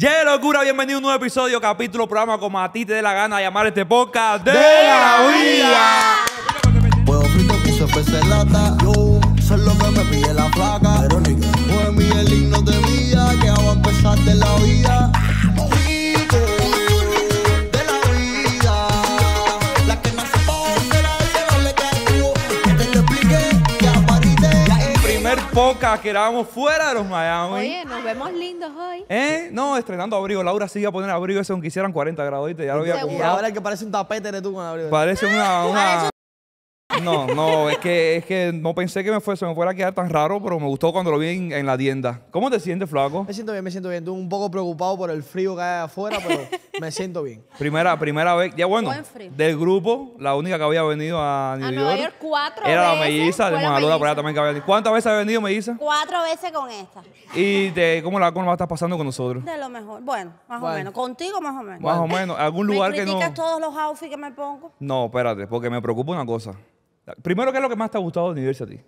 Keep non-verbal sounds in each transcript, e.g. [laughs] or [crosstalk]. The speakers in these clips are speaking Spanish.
Yeah, locura, bienvenido a un nuevo episodio, capítulo, programa, como a ti te dé la gana llamar este podcast de, la vida. pocas que éramos fuera de los Miami. Oye, nos vemos lindos hoy. ¿Eh? No, estrenando abrigo. Laura sigue a poner abrigo ese aunque hicieran 40 grados, ¿viste? Ya lo había Y ahora es que parece un tapete de tú con abrigo. Parece una- una no, no, es que, es que no pensé que me fuese, me fuera a quedar tan raro, pero me gustó cuando lo vi en, la tienda. ¿Cómo te sientes, flaco? Me siento bien, me siento bien. Estoy un poco preocupado por el frío que hay afuera, pero me siento bien. Primera, primera vez, ya bueno, del grupo, la única que había venido a ah, New A Nueva York cuatro era la Melissa, melliza, por también que había venido. ¿Cuántas veces has venido Melissa? Cuatro veces con esta. ¿Y cómo la, cómo a estás pasando con nosotros? De lo mejor. Bueno, más o menos. Contigo, más o menos. Más o menos, algún lugar que no... criticas todos los outfits que me pongo? No, espérate, porque me preocupa una cosa. Primero, ¿qué es lo que más te ha gustado de University?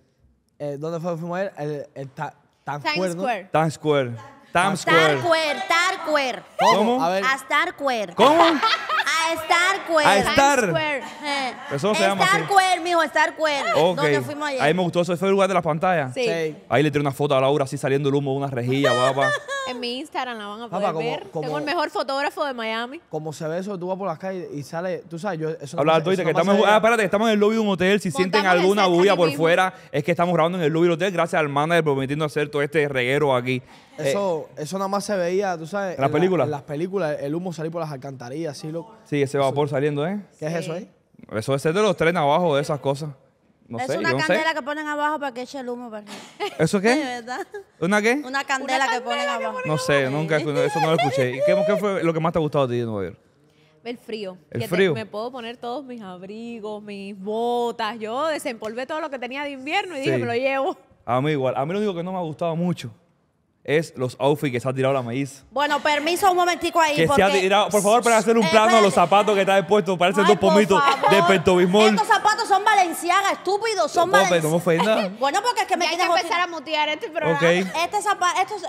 Eh, ¿Dónde fue, fuimos a El, el ta, Times Square. tan Square. Times Square. tan Square. square. ¿Cómo? A ver. A ¿Cómo? ¿Cómo? [laughs] A Star Square A Star. Square. Eh. Eso se llama. Star Square mijo, Star Square fuimos ayer. Ahí me gustó eso. ¿Fue el lugar de las pantallas? Sí. Ahí le tiré una foto a Laura así saliendo el humo de una rejilla, papá. [laughs] En mi Instagram la van a poder ver. como- Tengo el mejor fotógrafo de Miami. Como se ve eso, tú vas por las calles y sale, tú sabes, yo eso no que estamos. Ah, espérate, estamos en el lobby de un hotel. Si sienten alguna bulla por fuera, es que estamos grabando en el lobby del hotel. Gracias al manager por permitiendo hacer todo este reguero aquí. Eso, eso nada más se veía, tú sabes. ¿En las películas? en las películas, el humo salir por las alcantarillas, así, loco. Sí, ese vapor saliendo, ¿eh? ¿Qué es eso ahí? Eso es de los trenes abajo, de esas cosas. No es sé, una candela que ponen abajo para que eche el humo. [laughs] ¿Eso qué? [laughs] ¿Una qué? Una candela, que ponen abajo. No sé, nunca, eso no lo escuché. ¿Y qué, fue lo que más te ha gustado a ti de Nueva York? El frío. El frío. me puedo poner todos mis abrigos, mis botas. Yo desempolvé todo lo que tenía de invierno y dije, me lo llevo. A mí igual. A mí lo único que no me ha gustado mucho es los outfits que se ha tirado la maíz. Bueno, permiso un momentico ahí. por favor, para hacer un eh, plano a los zapatos que está puesto, parecen dos pomitos de pentobismol. Estos zapatos son valenciagas, estúpidos, no, No [laughs] bueno, porque es que me que empezar a mutear este programa. Este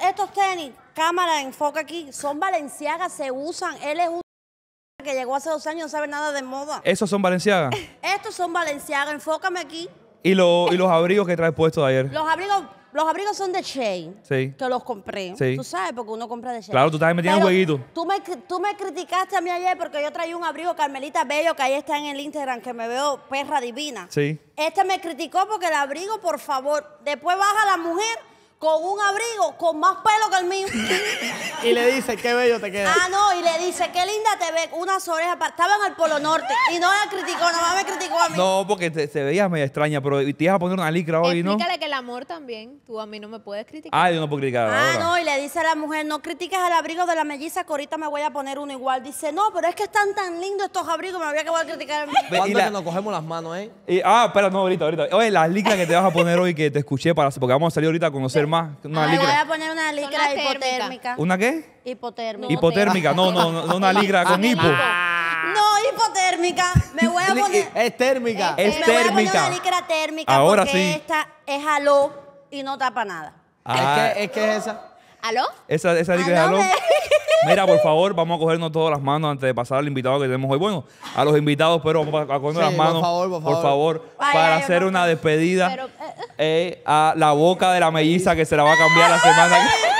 estos, tenis, cámara, enfoca aquí, son valenciagas, se usan, él es un [laughs] que llegó hace dos años no sabe nada de moda. ¿Esos son valenciagas? Estos son valenciagas, enfócame aquí. ¿Y, y los abrigos que traes puestos ayer? Los abrigos los abrigos son de Shane. Sí. Que los compré. Sí. Tú sabes, porque uno compra de Shane. Claro, tú también me tienes jueguito. Tú me, tú me criticaste a mí ayer porque yo traí un abrigo Carmelita Bello que ahí está en el Instagram, que me veo perra divina. Sí. Este me criticó porque el abrigo, por favor, después baja la mujer con un abrigo con más pelo que el mío. [laughs] y le dice, qué bello te queda. Ah, no, y le dice, qué linda te ve, unas orejas. Estaba en el Polo Norte y no la criticó, más me criticó a mí. No, porque te, veías medio extraña, pero te ibas a poner una licra hoy, ¿no? Explícale que el amor también, tú a mí no me puedes criticar. Ah, yo no puedo criticar. Ah, no, y le dice a la mujer, no critiques al abrigo de la melliza, que ahorita me voy a poner uno igual. Dice, no, pero es que están tan lindos estos abrigos, me había que voy a criticar. ¿Cuándo la... que nos cogemos las manos, eh? ah, espera no, ahorita, ahorita. Oye, las licras que te vas a poner hoy que te escuché para porque vamos a salir ahorita a conocer me voy a poner una ligra hipotérmica. ¿Una qué? Hipotérmica. Hipotérmica. No, no, no, una ah, ligra con ah, hipo. Ah. No, hipotérmica. Me voy a poner. Es térmica. Eh, es me voy a poner una licra térmica Ahora porque sí. esta es haló y no tapa nada. es que es que es esa. ¿Aló? Esa, esa de ¿Aló? [laughs] Mira, por favor, vamos a cogernos todas las manos antes de pasar al invitado que tenemos hoy. Bueno, a los invitados, pero vamos a cogernos Sí, las por favor, por favor. para hacer una despedida eh, eh. Eh, a la boca de la melliza que se la va a cambiar la semana que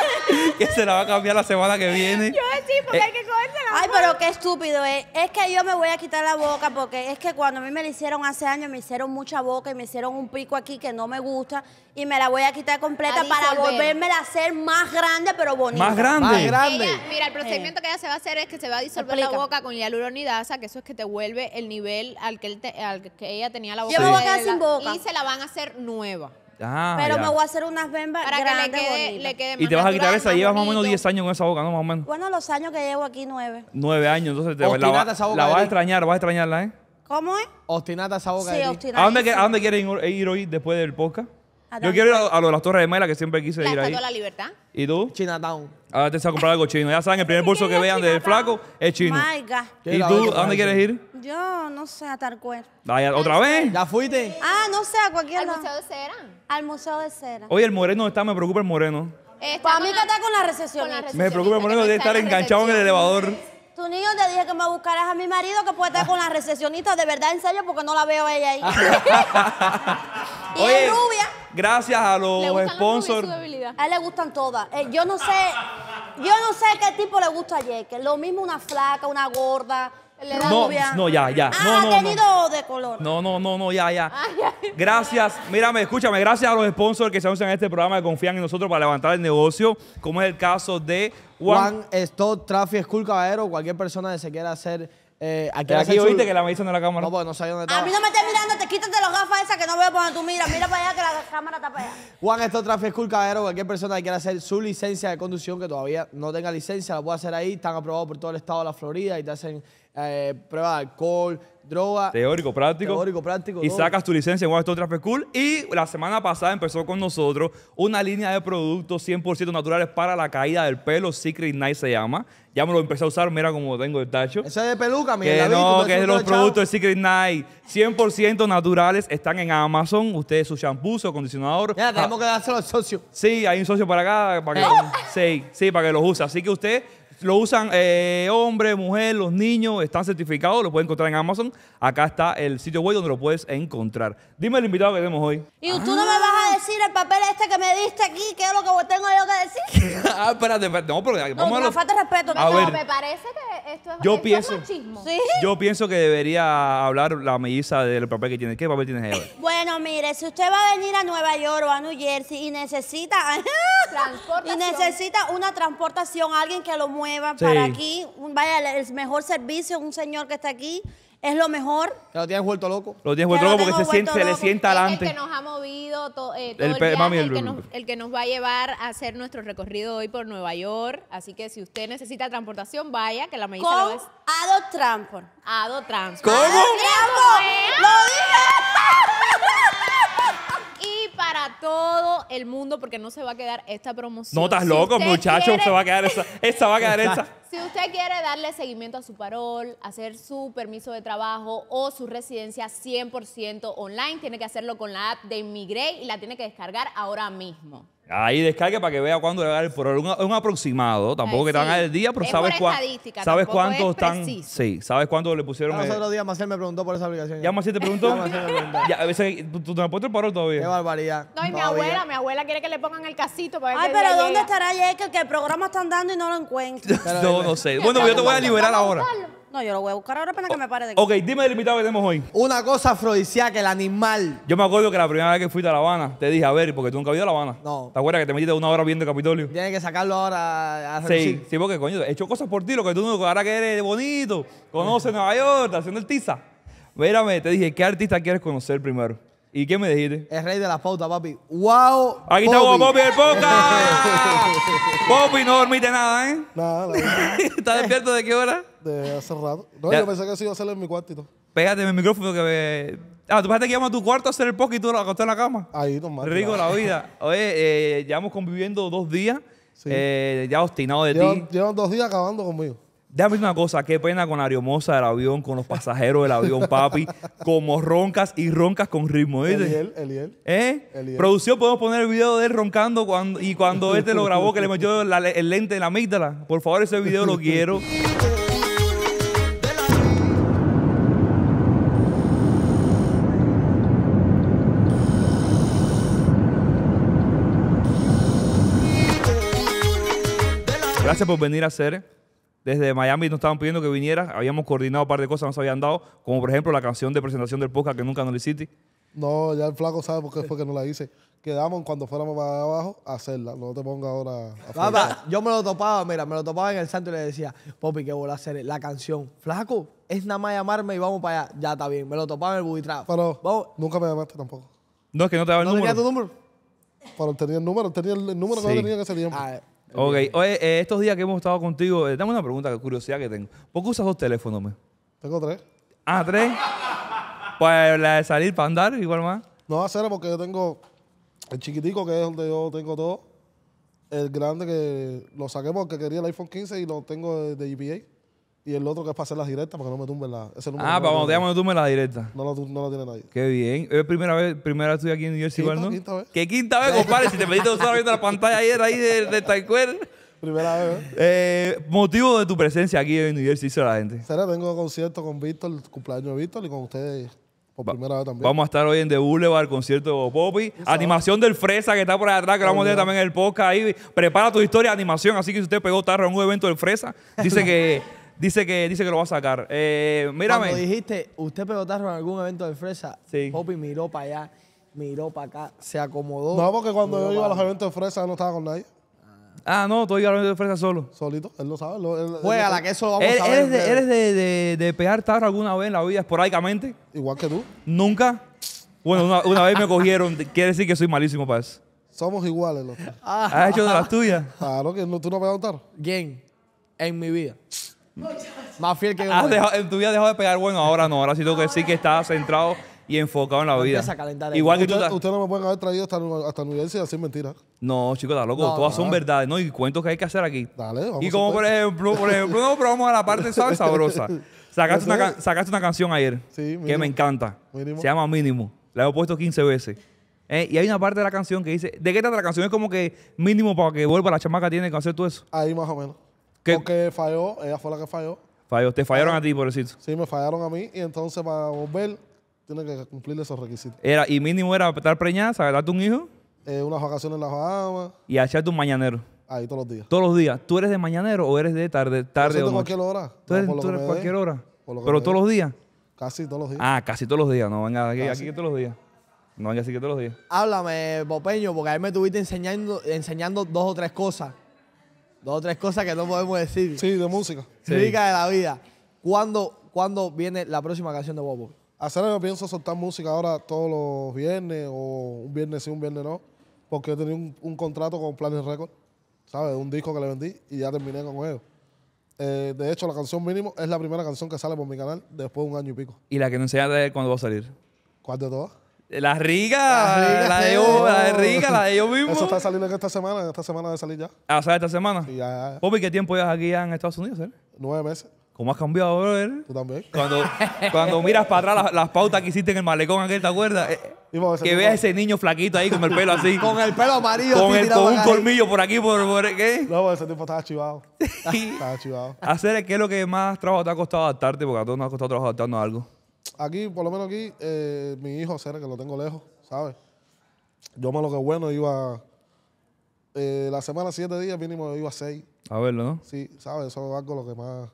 [laughs] que se la va a cambiar la semana que viene. Yo sí, porque eh, hay que cogerse la Ay, pero qué estúpido es. Eh. Es que yo me voy a quitar la boca porque es que cuando a mí me la hicieron hace años, me hicieron mucha boca y me hicieron un pico aquí que no me gusta y me la voy a quitar completa para volverme a hacer más grande, pero bonita. Más grande. grande. mira, el eh. procedimiento que ella se va a hacer es que se va a disolver la boca con hialuronidasa, que eso es que te vuelve el nivel al que, al que ella tenía la boca. Yo me voy a quedar sin boca. Y se la van a hacer nueva. Ah, pero me voy a hacer unas bembas para grandes, que le quede, le quede más Y te vas a quitar esa, llevas más o menos 10 años con esa boca, ¿no? Más o menos. Bueno, los años que llevo aquí, 9. 9 años, entonces te, la, a esa la vas a extrañar, vas a extrañarla, ¿eh? ¿Cómo es? ostinata esa boca. Sí, ¿A dónde, ¿A dónde quieres ir, ir hoy después del podcast? Yo quiero ir a, lo de las Torres de Mela que siempre quise ir ahí. la Libertad. ¿Y tú? Chinatown. Ahora te vas a comprar algo chino. Ya saben, el primer bolso que vean del flaco es chino. My God. ¿Y tú a dónde quieres ir? Yo no sé a Tarcuer. ¿Otra vez? ¿Ya fuiste? Ah, no sé a cualquier ¿Al museo de Cera? Al museo de cera. Oye, el moreno está, me preocupa el moreno. Para mí que está con la recesión. Me preocupa el moreno de estar enganchado en el elevador. Tu niño te dije que me buscarás a mi marido que puede estar con la recesionista, de verdad, en serio, porque no la veo ella ahí. [laughs] y es rubia. Gracias a los sponsors. a él le gustan todas. Eh, yo no sé, yo no sé qué tipo le gusta a Jekyll. Lo mismo una flaca, una gorda, no, no, ya, ya. Ah, no, no, no. de color. No, no, no, no, ya, ya. Gracias, mírame, escúchame, gracias a los sponsors que se anuncian en este programa que confían en nosotros para levantar el negocio, como es el caso de Juan. Juan Stop Traffic School, caballero, cualquier persona que se quiera hacer eh, aquí, yo oíste que la me dicen en la cámara. No, porque no sabía dónde está A mí no me estés mirando, te quítate los gafas esas que no veo a poner tú mira. Mira para allá que la cámara está para allá. Juan, esto Traffic School, caballero. Cualquier persona que quiera hacer su licencia de conducción, que todavía no tenga licencia, la puede hacer ahí. Están aprobados por todo el estado de la Florida y te hacen eh, prueba de alcohol, droga. Teórico, práctico. Teórico, práctico. Y sacas tu licencia en Washington Traffic School. Y la semana pasada empezó con nosotros una línea de productos 100% naturales para la caída del pelo. Secret Night se llama. Ya me lo empecé a usar, mira cómo tengo el tacho. Esa es de peluca, mira. Que no, que es de los productos de Secret Night. 100% naturales, están en Amazon. Ustedes su shampoo, su acondicionador. Ya, tenemos ah. que dárselo al socio. Sí, hay un socio para acá, ¿Eh? sí, sí, para que los use. Así que usted lo usan Hombres, eh, hombre, mujer, los niños, están certificados, lo pueden encontrar en Amazon. Acá está el sitio web donde lo puedes encontrar. Dime el invitado que tenemos hoy. Y tú no me vas a decir el papel este que me diste aquí, ¿Qué es lo que tengo yo que decir. [laughs] ah, espérate, No, pero no, No, falta respeto. A no, ver, me parece que esto es, yo pienso, machismo. Yo pienso que debería hablar la melliza del papel que tiene. ¿Qué papel tienes [laughs] ella? bueno, mire, si usted va a venir a Nueva York o a New Jersey y necesita. [laughs] y necesita una transportación, alguien que lo mueva para aquí. Vaya, el mejor servicio, un señor que está aquí, es lo mejor. lo tienes vuelto loco. Lo tienes vuelto loco porque se, siente- le sienta adelante el que nos ha movido todo El que nos, va a llevar a hacer nuestro recorrido hoy por Nueva York. Así que si usted necesita transportación, vaya, que la medida lo es Ado Ado Transport. ¿Cómo? ¡Lo [laughs] el mundo porque no se va a quedar esta promoción. No estás loco, muchacho, se va a quedar esa, esta va a quedar esa. [laughs] Si usted quiere darle seguimiento a su parol, hacer su permiso de trabajo o su residencia 100% online, tiene que hacerlo con la app de Inmigré y la tiene que descargar ahora mismo. Ahí descargue para que vea cuándo le va a dar el por un, un aproximado, tampoco que te van a dar el día, pero sabes, cuánto. sabes cuánto están. Sí, sabes cuánto le pusieron. Los otro día Marcel me preguntó por esa aplicación. Ya Maciel te preguntó. a veces tú, te has puesto el todavía? Qué barbaridad. No, y mi abuela, mi abuela quiere que le pongan el casito para ver Ay, pero ¿dónde estará Jake? Que el programa están dando y no lo encuentro. No, [laughs] no sé. Bueno, pues yo te voy a liberar ahora. No, yo lo voy a buscar ahora para que me pare de Ok, dime del invitado que tenemos hoy. Una cosa afrodisíaca, el animal. Yo me acuerdo que la primera vez que fuiste a La Habana, te dije, a ver, porque tú nunca has ido a La Habana. No. ¿Te acuerdas que te metiste una hora viendo el Capitolio? Tienes que sacarlo ahora a hacer Sí, sí, porque coño, he hecho cosas por ti, lo que tú no, ahora que eres bonito, conoces Nueva York, haciendo el tiza. Mírame, te dije, ¿qué artista quieres conocer primero? ¿Y qué me dijiste? El rey de la pauta, papi. ¡Wow! Aquí está Popi el poca. Popi, no dormiste nada, ¿eh? Nada, [laughs] ¿Estás despierto de qué hora? De hace rato. No, yo pensé que eso iba a hacerlo en mi cuartito. Pégate mi micrófono que me... Ah, tú pensaste que íbamos a tu cuarto a hacer el Poca y tú lo en la cama. Ahí, normal. Rico la vida. Oye, eh, llevamos conviviendo dos días. Sí. Eh, ya obstinado de ti. llevan dos días acabando conmigo. Déjame decir una cosa, qué pena con la del avión, con los pasajeros del avión, papi. [laughs] como roncas y roncas con ritmo. Eliel, Eliel. ¿Eh? Producción, podemos poner el video de él roncando y cuando este lo grabó, que le metió el lente en la amígdala. Por favor, ese video lo quiero. Gracias por venir a hacer desde Miami nos estaban pidiendo que viniera. Habíamos coordinado un par de cosas, nos habían dado, como por ejemplo la canción de presentación del podcast que nunca nos hiciste. No, ya el flaco sabe por qué fue que no la hice. Quedamos cuando fuéramos para abajo a hacerla. No te pongas ahora a Va, Yo me lo topaba, mira, me lo topaba en el santo y le decía, Popi, ¿qué voy a hacer? La canción. Flaco, es nada más llamarme y vamos para allá. Ya está bien. Me lo topaba en el buitrap. Pero vamos. nunca me llamaste tampoco. No, es que no te daba el número. ¿No tu número? Pero tenía el número, tenía el número que no tenía que ser. tiempo. A Ok, oye, eh, estos días que hemos estado contigo, tengo eh, dame una pregunta, curiosidad que tengo. ¿Por qué usas dos teléfonos, me? Tengo tres. Ah, tres. pues la de salir para andar, igual más. No va a ser porque yo tengo el chiquitico, que es donde yo tengo todo. El grande que lo saqué porque quería el iPhone 15 y lo tengo de, de y el otro que es para hacer las directas, para que no me tumben la. Ese número ah, no te tumben la directa. No la, no la tiene nadie. Qué bien. Es primera vez, primera vez estoy aquí en New Jersey, ¿no? Quinta vez. ¿Qué quinta vez, compadre? si te pediste usar viendo la pantalla ayer ahí de, de Taekwondo. Primera vez. ¿eh? ¿eh? motivo de tu presencia aquí en New Jersey, dice la gente. Será, tengo un concierto con Víctor, el cumpleaños de Víctor y con ustedes por primera vez también. Vamos a estar hoy en The Boulevard, concierto de Poppy. Animación del Fresa que está por allá atrás, que lo vamos a tener también en el podcast ahí. Prepara tu historia de animación, así que si usted pegó tarro en un evento del Fresa, dice que. Dice que, dice que lo va a sacar. Eh, mírame. Cuando dijiste, usted pelotaron en algún evento de fresa, sí. Poppy miró para allá, miró para acá, se acomodó. No, porque cuando yo iba a los eventos de fresa no estaba con nadie. Ah, no, tú ibas a los eventos de fresa solo. Solito, él lo sabe. Lo, la que eso vamos a ¿Eres, de, eres pegar tarro alguna vez en la vida esporádicamente? Igual que tú. ¿Nunca? Bueno, una, vez me cogieron, [laughs] quiere decir que soy malísimo para eso. Somos iguales los ah, ¿Has hecho de las tuyas? Claro que no, tú no me has ¿Quién? En mi vida. Más fiel que yo. Ah, dejado, tú ya dejado de pegar bueno ahora, no. Ahora sí tengo que decir que estás centrado y enfocado en la vida. Igual que Ustedes usted no me pueden haber traído hasta, hasta New Jersey así mentira. No, chicos, está loco. Todas son verdades, ¿no? Y cuentos que hay que hacer aquí. Dale, vamos Y como por ejemplo, por ejemplo, no, pero vamos a la parte [laughs] sabrosa. Sacaste una, canción ayer que me encanta. Se llama Mínimo. La he puesto 15 veces. Eh, y hay una parte de la canción que dice, ¿de qué trata la canción? Es como que mínimo para que vuelva la chamaca tiene que hacer todo eso. Ahí más o menos. Porque falló, ella fue la que falló. Falló. Te fallaron a ti, pobrecito. Sí, me fallaron a mí. Y entonces, para volver, tiene que cumplir esos requisitos. Era, y mínimo era estar preñada, darte un hijo. Eh, unas vacaciones en la Bahamas. Y echarte un mañanero. Ahí todos los días. Todos los días. ¿Tú eres de mañanero o eres de tarde? tarde Yo soy de o cualquier hora. Tú eres, cualquier hora. Pero todos los días. Casi todos los días. Ah, casi todos los días. No, venga, aquí, aquí todos los días. No, venga, así que todos los días. Háblame, Popeño, porque ahí me estuviste enseñando, enseñando dos o tres cosas. Dos o tres cosas que no podemos decir. Sí, de música. Música de la vida. ¿Cuándo, viene la próxima canción de Bobo? Hacer yo pienso soltar música ahora todos los viernes o un viernes sí, un viernes no. Porque he tenido un, contrato con Planet Record, ¿sabes? Un disco que le vendí y ya terminé con ellos. Eh, de hecho, la canción mínimo es la primera canción que sale por mi canal después de un año y pico. ¿Y la que no enseñaste cuándo va a salir? ¿Cuál de todas? La riga, la, de yo, la de riga, la de yo mismo. Eso está saliendo esta semana, esta semana de salir ya. Ah, ¿sabes esta semana? Sí, ya, ya. ¿qué tiempo llevas aquí en Estados Unidos, eh? Nueve meses. ¿Cómo has cambiado, brother? Tú también. Cuando, miras para atrás las, pautas que hiciste en el malecón aquel, ¿te acuerdas? Eh, que veas ese niño flaquito ahí con el pelo así. [laughs] con el pelo amarillo. Con, un colmillo por aquí, por, ¿qué? No, pues, ese tipo estaba chivado. [laughs] estaba chivado. Hacer, ¿qué es lo que más trabajo te ha costado adaptarte? Porque a todos nos ha costado trabajo adaptarnos a algo aquí, por lo menos aquí, eh, mi hijo Cera, que lo tengo lejos, ¿sabes? Yo lo que bueno iba. Eh, la semana, siete días mínimo iba a seis. A verlo, ¿no? Sí, ¿sabes? Eso es algo lo que más.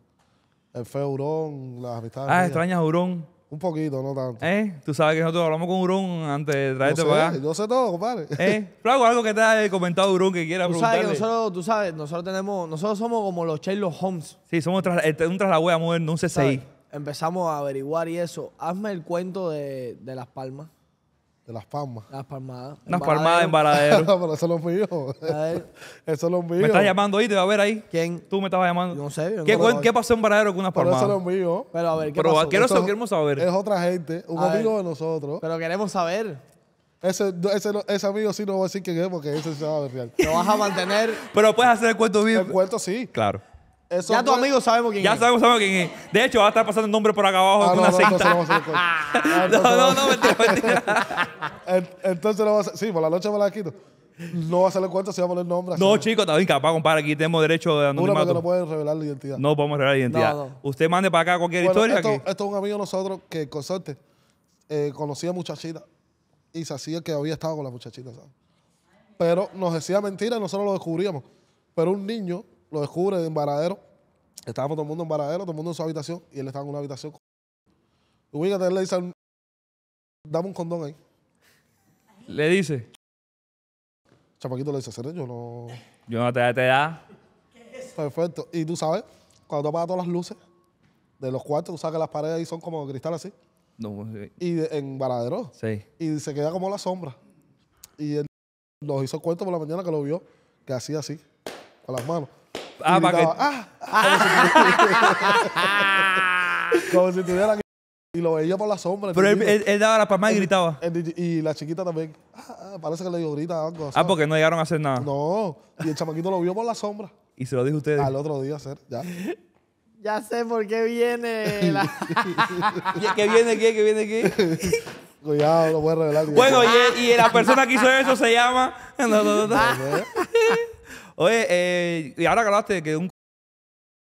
El feo Hurón, las amistades. Ah, extrañas Hurón. Un poquito, no tanto. ¿Eh? Tú sabes que nosotros hablamos con Hurón antes de traerte para acá. Yo sé todo, compadre. [laughs] ¿Eh? pero algo que te haya comentado Hurón que quiera tú Sabes nosotros, tú sabes, nosotros tenemos, nosotros somos como los Sherlock Holmes. Sí, somos tras, este, un mover, moderno, un CCI. ¿Sabes? empezamos a averiguar y eso. Hazme el cuento de, de Las Palmas. De Las Palmas. Las Palmadas. Las Palmadas en Varadero. [laughs] Pero eso lo mío. eso es lo mío. [laughs] Me estás llamando ahí, te va a ver ahí. ¿Quién? Tú me estabas llamando. No sé. ¿Qué, qué pasó en Varadero con unas Pero eso es lo mío. Pero a ver, ¿qué Pero pasó? quiero queremos saber. Es otra gente, un amigo de nosotros. Pero queremos saber. Ese, ese, ese amigo sí no va a decir quién es porque ese se ver real. ¿Lo vas a mantener? Pero puedes hacer el cuento vivo. El cuento sí. Claro ya tus tu amigo sabemos quién es. Ya sabemos, quién es. De hecho, va a estar pasando el nombre por acá abajo ah, no, una no, No, [laughs] no, no, mentira, mentira. [laughs] entonces no va a Sí, por la noche me la quito. No va a hacerle cuenta si va a poner nombre. No, chicos, está bien capaz, compadre. Aquí tenemos derecho de anonimato. Porque no pueden revelar la identidad. No podemos revelar la identidad. Usted mande para acá cualquier historia. Esto, aquí. esto es un amigo de nosotros que, con suerte, eh, conocía muchachita y se hacía que había estado con las muchachitas. ¿sabes? Pero nos decía mentiras y nosotros lo descubríamos. Pero un niño lo descubre en Varadero. Estábamos todo el mundo en Varadero, todo el mundo en su habitación, y él estaba en una habitación. Ubícate, él le dice al... Dame un condón ahí. Le dice. Chapaquito le dice, seré yo no... Yo no te da, te da. Perfecto. Y tú sabes, cuando tú apagas todas las luces de los cuartos, tú sabes que las paredes ahí son como cristal así. No, Y en Varadero. Sí. Y se queda como la sombra. Y él nos hizo cuento por la mañana que lo vio, que hacía así, con las manos. Ah, para ah, ah. [laughs] Como si tuviera Y lo veía por la sombra. Pero él, daba la palma y gritaba. y la chiquita también. Ah, parece que le dio grita algo. así. Ah, porque no llegaron a hacer nada. No. Y el chamaquito lo vio por la sombra. Y se lo dijo a ustedes. Al otro día hacer, ya. Ya sé por qué viene. [laughs] ¿Qué viene qué? ¿Qué viene qué? Cuidado, lo voy a revelar. Bueno, y, la persona que hizo eso se llama. [laughs] Oye, eh, y ahora que de que un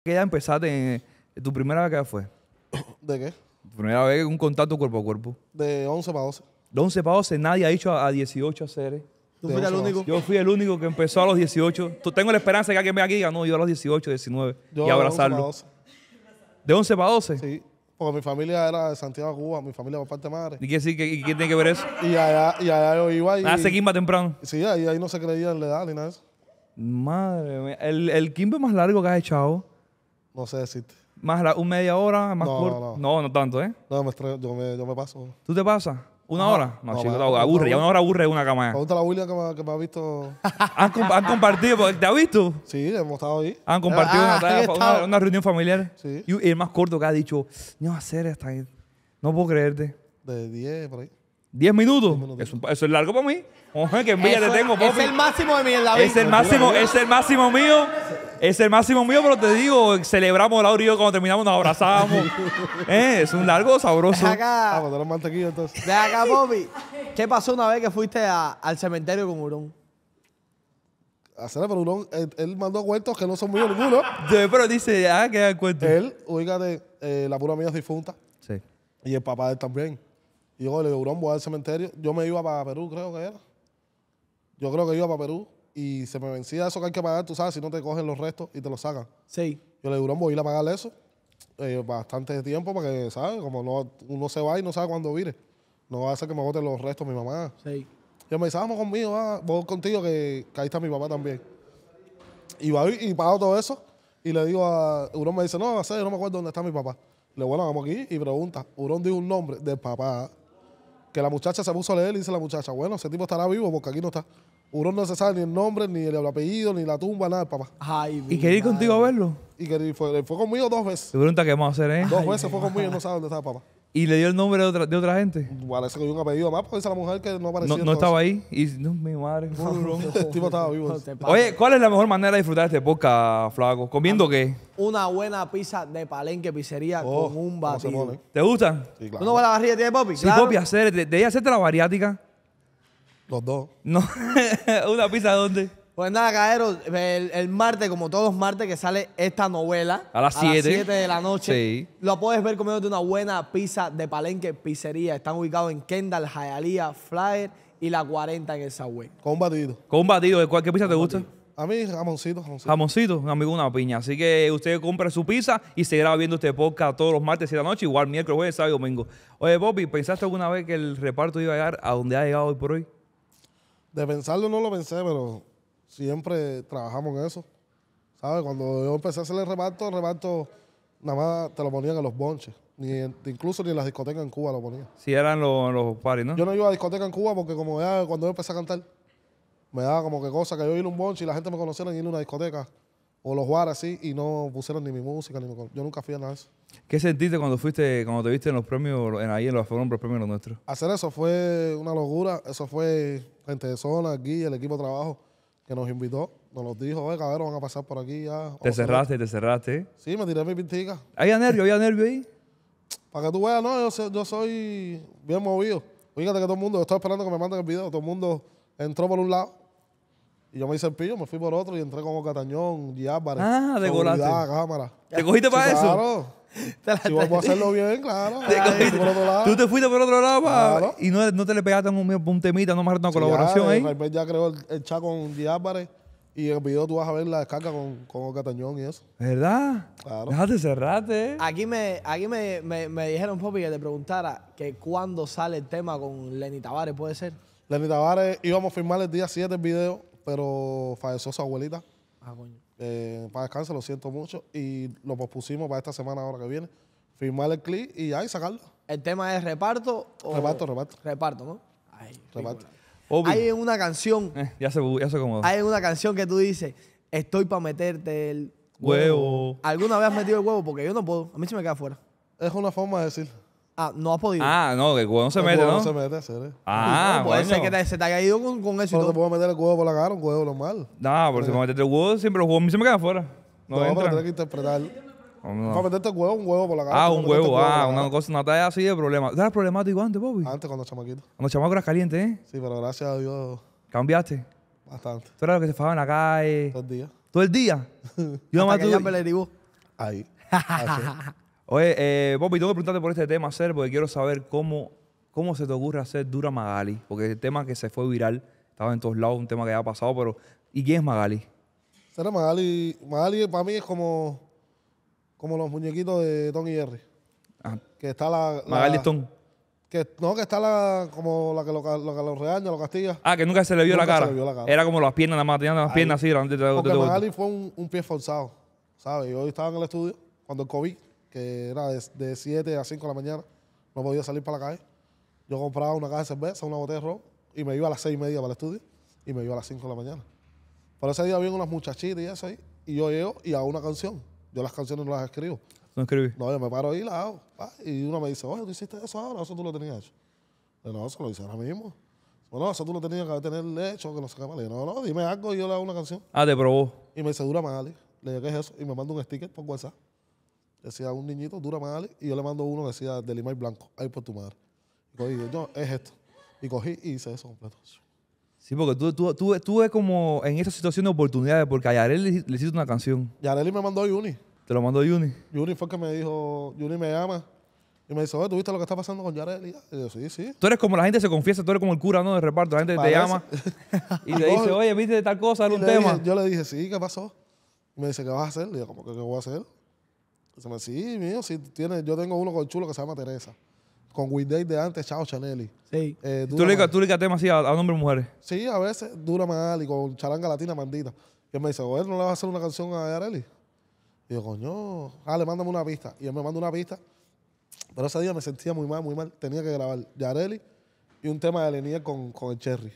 que ya empezaste, eh, ¿tu primera vez que fue? [coughs] ¿De qué? Tu primera vez un contacto cuerpo a cuerpo. De 11 para 12. De 11 para 12, nadie ha dicho a, 18 hacer. Eh. ¿Tú fuiste el único? Yo fui el único que empezó a los 18. ¿Tú Tengo la esperanza de que alguien me aquí diga, no, yo a los 18, 19. y abrazarlo. ¿De 11 para 12? Sí. Porque mi familia era de Santiago, Cuba, mi familia por parte madre. ¿Y qué, tiene que ver eso? Y allá, y allá yo iba y. Hace ah, quimba temprano. Sí, ahí, ahí no se creía en la edad ni nada de eso. Madre mía. El, el quimbe más largo que has echado. No sé decirte. Más la, un media hora, más no, corto. No, no. tanto, ¿eh? No, me yo, me, me paso. ¿Tú te pasas? ¿Una hora? No, chico, me... aburre. Ya una hora aburre una cama. Pregunta a William que me, que me ha visto. [laughs] ¿Han, compartido? ¿Te ha visto? Sí, hemos estado ahí. ¿Han compartido ah, una, reunión familiar? Sí. Y el más corto que ha dicho, no hacer esta. No puedo creerte. De 10, por ahí. 10 minutos. eso es largo para mí. que envidia te tengo, Es el máximo de mí vida. Es el máximo, es el máximo mío. Es el máximo mío, pero te digo, celebramos el cuando terminamos nos abrazamos. [laughs] Eh, es un largo sabroso. Vamos, acá, ah, pues, de entonces. acá, Bobby. ¿Qué pasó una vez que fuiste al cementerio con urón ¿Hacerle pero urón él, mandó cuentos que no son muy ninguno. [laughs] Yo- Pero dice, ah, que da cuento. Él, oígate, eh, la pura mía difunta. Sí. Y el papá de él también. Y yo le digo, Urón, voy al cementerio. Yo me iba para Perú, creo que era. Yo creo que iba para Perú y se me vencía eso que hay que pagar, tú sabes, si no te cogen los restos y te los sacan. Sí. Yo le digo, Urón, voy a ir a pagar eso eh, bastante tiempo para que, ¿sabes? Como no, uno se va y no sabe cuándo vire. No va a hacer que me boten los restos mi mamá. Sí. Yo me dice, ah, vamos conmigo, va, ah, voy contigo, que, ahí está mi papá también. Y va y pago todo eso. Y le digo a Urón, me dice, no, sé, no me acuerdo dónde está mi papá. Le vuelvo bueno, vamos aquí y pregunta. Urón dijo un nombre de papá que la muchacha se puso a leer y dice la muchacha, bueno, ese tipo estará vivo porque aquí no está. Uno no se sabe ni el nombre, ni el apellido, ni la tumba, nada, papá. Ay, ¿Y quería ir contigo a verlo? Y que fue, fue conmigo dos veces. Te pregunta qué vamos a hacer, ¿eh? Dos veces fue conmigo y no sabe dónde está, papá y le dio el nombre de otra, de otra gente. Parece que un apellido más, porque esa la mujer que no apareció. No, estaba ahí. Y no, mi madre. [laughs] el tipo estaba vivo. Oye, ¿cuál es la mejor manera de disfrutar este podcast, Flaco? ¿Comiendo ah, qué? Una buena pizza de palenque, pizzería oh, con un batido. ¿Te gusta? Sí, claro. ¿Tú no a la barriga tiene popi? Sí, claro. hacer, de, de hacerte la variática. Los dos. No. [laughs] ¿Una pizza dónde? Pues nada, caeros, el, martes, como todos los martes, que sale esta novela. A las 7 de la noche. Lo puedes ver comiendo de una buena pizza de Palenque Pizzería. Están ubicados en Kendall, Hialeah, Flyer y La 40 en el Subway. Con un batido. Con un batido. ¿De cualquier pizza te gusta? A mí, jamoncito, jamoncito. amigo, una piña. Así que usted compra su pizza y seguirá viendo este podcast todos los martes y la noche, igual miércoles, jueves, sábado y domingo. Oye, Bobby, ¿pensaste alguna vez que el reparto iba a llegar a donde ha llegado hoy por hoy? De pensarlo no lo pensé, pero siempre trabajamos en eso. ¿Sabes? Cuando yo empecé a hacer el reparto, el reparto nada más te lo ponían en los bonches. Ni, incluso ni en las discotecas en Cuba lo ponían. Si eran los, los paris, ¿no? Yo no iba a discoteca en Cuba porque como ya cuando yo empecé a cantar, me daba como que cosa que yo iba a un bonche y la gente me conociera en ir a una discoteca o los bares así y no pusieron ni mi música, ni yo nunca fui a nada de eso. ¿Qué sentiste cuando fuiste, cuando te viste en los premios, en ahí en los fueron premios nuestros? Hacer eso fue una locura, eso fue gente de zona, aquí, el equipo de trabajo que nos invitó, nos los dijo, oye, cabrón, van a pasar por aquí ya. Te cerraste, te cerraste. Sí, me tiré mi pintica. Había nervio, había nervio ahí. Para que tú veas, no, yo, soy- yo soy bien movido. Fíjate que todo el mundo, yo estoy esperando que me manden el video, todo el mundo entró por un lado y yo me hice el pillo, me fui por otro y entré con Ocatañón y Álvarez. Ah, de golazo. cámara. ¿Te cogiste para eso? Claro. [laughs] Te la, si vamos a hacerlo bien, claro. [laughs] Te Tú te fuiste por otro lado y no, no, te le pegaste un, un temita, no más una colaboración ya, de repente ya creo el, chat con Di y el video tú vas a ver la descarga con, con y eso. ¿Verdad? Claro. Déjate cerrarte. Eh. Aquí me, aquí me, me, me dijeron, Popi, que te preguntara que cuándo sale el tema con Lenny Tavares, ¿puede ser? Lenny Tavares íbamos a firmar el día 7 el video pero falleció su abuelita. Ah, coño. Eh, para descanso, lo siento mucho. Y lo pospusimos para esta semana, ahora que viene. Firmar el clip y ahí sacarlo. ¿El tema es reparto Reparto, reparto. Reparto, ¿no? Ay, reparto. Hay una canción. Eh, ya se, ya se acomodó. Hay una canción que tú dices, estoy para meterte el huevo. ¿Alguna vez has metido el huevo? Porque yo no puedo. A mí se me queda fuera. Es una forma de decir. Ah, no ha podido. Ah, no, que el huevo no se mete, ah, ¿no? Pues, se mete, serio. Ah, Puede ser que se te haya ido con, eso y No te puedo meter el huevo por la cara, un huevo lo normal. No, pero si me metes el huevo, siempre los huevos a mí se me quedan afuera. No, No, pero tienes que interpretar. Oh, no, meterte el huevo, un huevo por la cara. Ah, un huevo, ah, una cosa, una talla así de problema. ¿Tú eras problemático antes, Bobby? Antes cuando chamaquito. Cuando chamaco eras caliente, ¿eh? Sí, pero gracias a Dios, Cambiaste. bastante. Tú eras lo que se fajaba en la calle. Todo el día. Todo el día. [laughs] Yo una Ahí. [laughs] Oye, eh, Bobby, tengo que preguntarte por este tema, Ser, porque quiero saber cómo, cómo se te ocurre hacer Dura Magali, porque el tema que se fue viral, estaba en todos lados, un tema que ya ha pasado, pero ¿y quién es Magali? Será Magali, Magali para mí es como, como los muñequitos de Don y Jerry. Ah. Que está la, Magali Stone. Que, no, que está la, como la que lo, reaña, lo reaña, castiga. Ah, que nunca se le vio, la, cara. Era como las piernas, nada más, tenían las piernas así. Porque Magali fue un, un pie forzado, ¿sabes? Yo estaba en el estudio cuando el COVID que era de 7 a 5 de la mañana, no podía salir para la calle. Yo compraba una caja de cerveza, una botella de ron, y me iba a las 6 y media para el estudio, y me iba a las 5 de la mañana. Por ese día había unas muchachitas y eso ahí, y yo llego y hago una canción. Yo las canciones no las escribo. No escribí. No, yo me paro ahí y las hago. Y uno me dice, oye, tú hiciste eso ahora, eso tú lo tenías hecho. no, eso lo hice ahora mismo. Bueno, eso tú lo tenías que tener hecho, que no sé qué no, no, dime algo y yo le hago una canción. Ah, te probó. Y me dice, dura mal. Le dije, ¿qué es eso? Y me manda un sticker por WhatsApp. Decía un niñito, dura mal. Y yo le mando uno que decía del y blanco, ahí por tu madre. Y cogí, no, es esto. Y cogí y hice eso completo. Sí, porque tú, tú, tú, tú ves como en esa situación de oportunidades, porque a Yareli le, hiciste una canción. Yareli me mandó a Yuni. ¿Te lo mandó a Yuni? Yuni fue el que me dijo, Yuni me llama. Y me dice, oye, ¿tú viste lo que está pasando con Yareli? Y yo, sí, sí. Tú eres como la gente se confiesa, tú eres como el cura, ¿no? De reparto. La gente te llama [laughs] y le dice, oye, ¿viste tal cosa? Era un tema. yo le dije, sí, ¿qué pasó? Y me dice, ¿qué vas a hacer? Le digo, ¿cómo que qué voy a hacer? sí, mío, sí, tiene, yo tengo uno con chulo que se llama Teresa. Con Day de antes, Chao Chanelli. Sí. Eh, ¿Tú, le, ¿Tú temas así a, a hombres mujeres? Sí, a veces Dura mal y con charanga latina mandita. Y él me dice, ¿no le vas a hacer una canción a Yareli? Y yo, coño, dale, ah, mándame una pista. Y él me manda una pista. Pero ese día me sentía muy mal, muy mal. Tenía que grabar Yareli y un tema de Lenier con, el Cherry.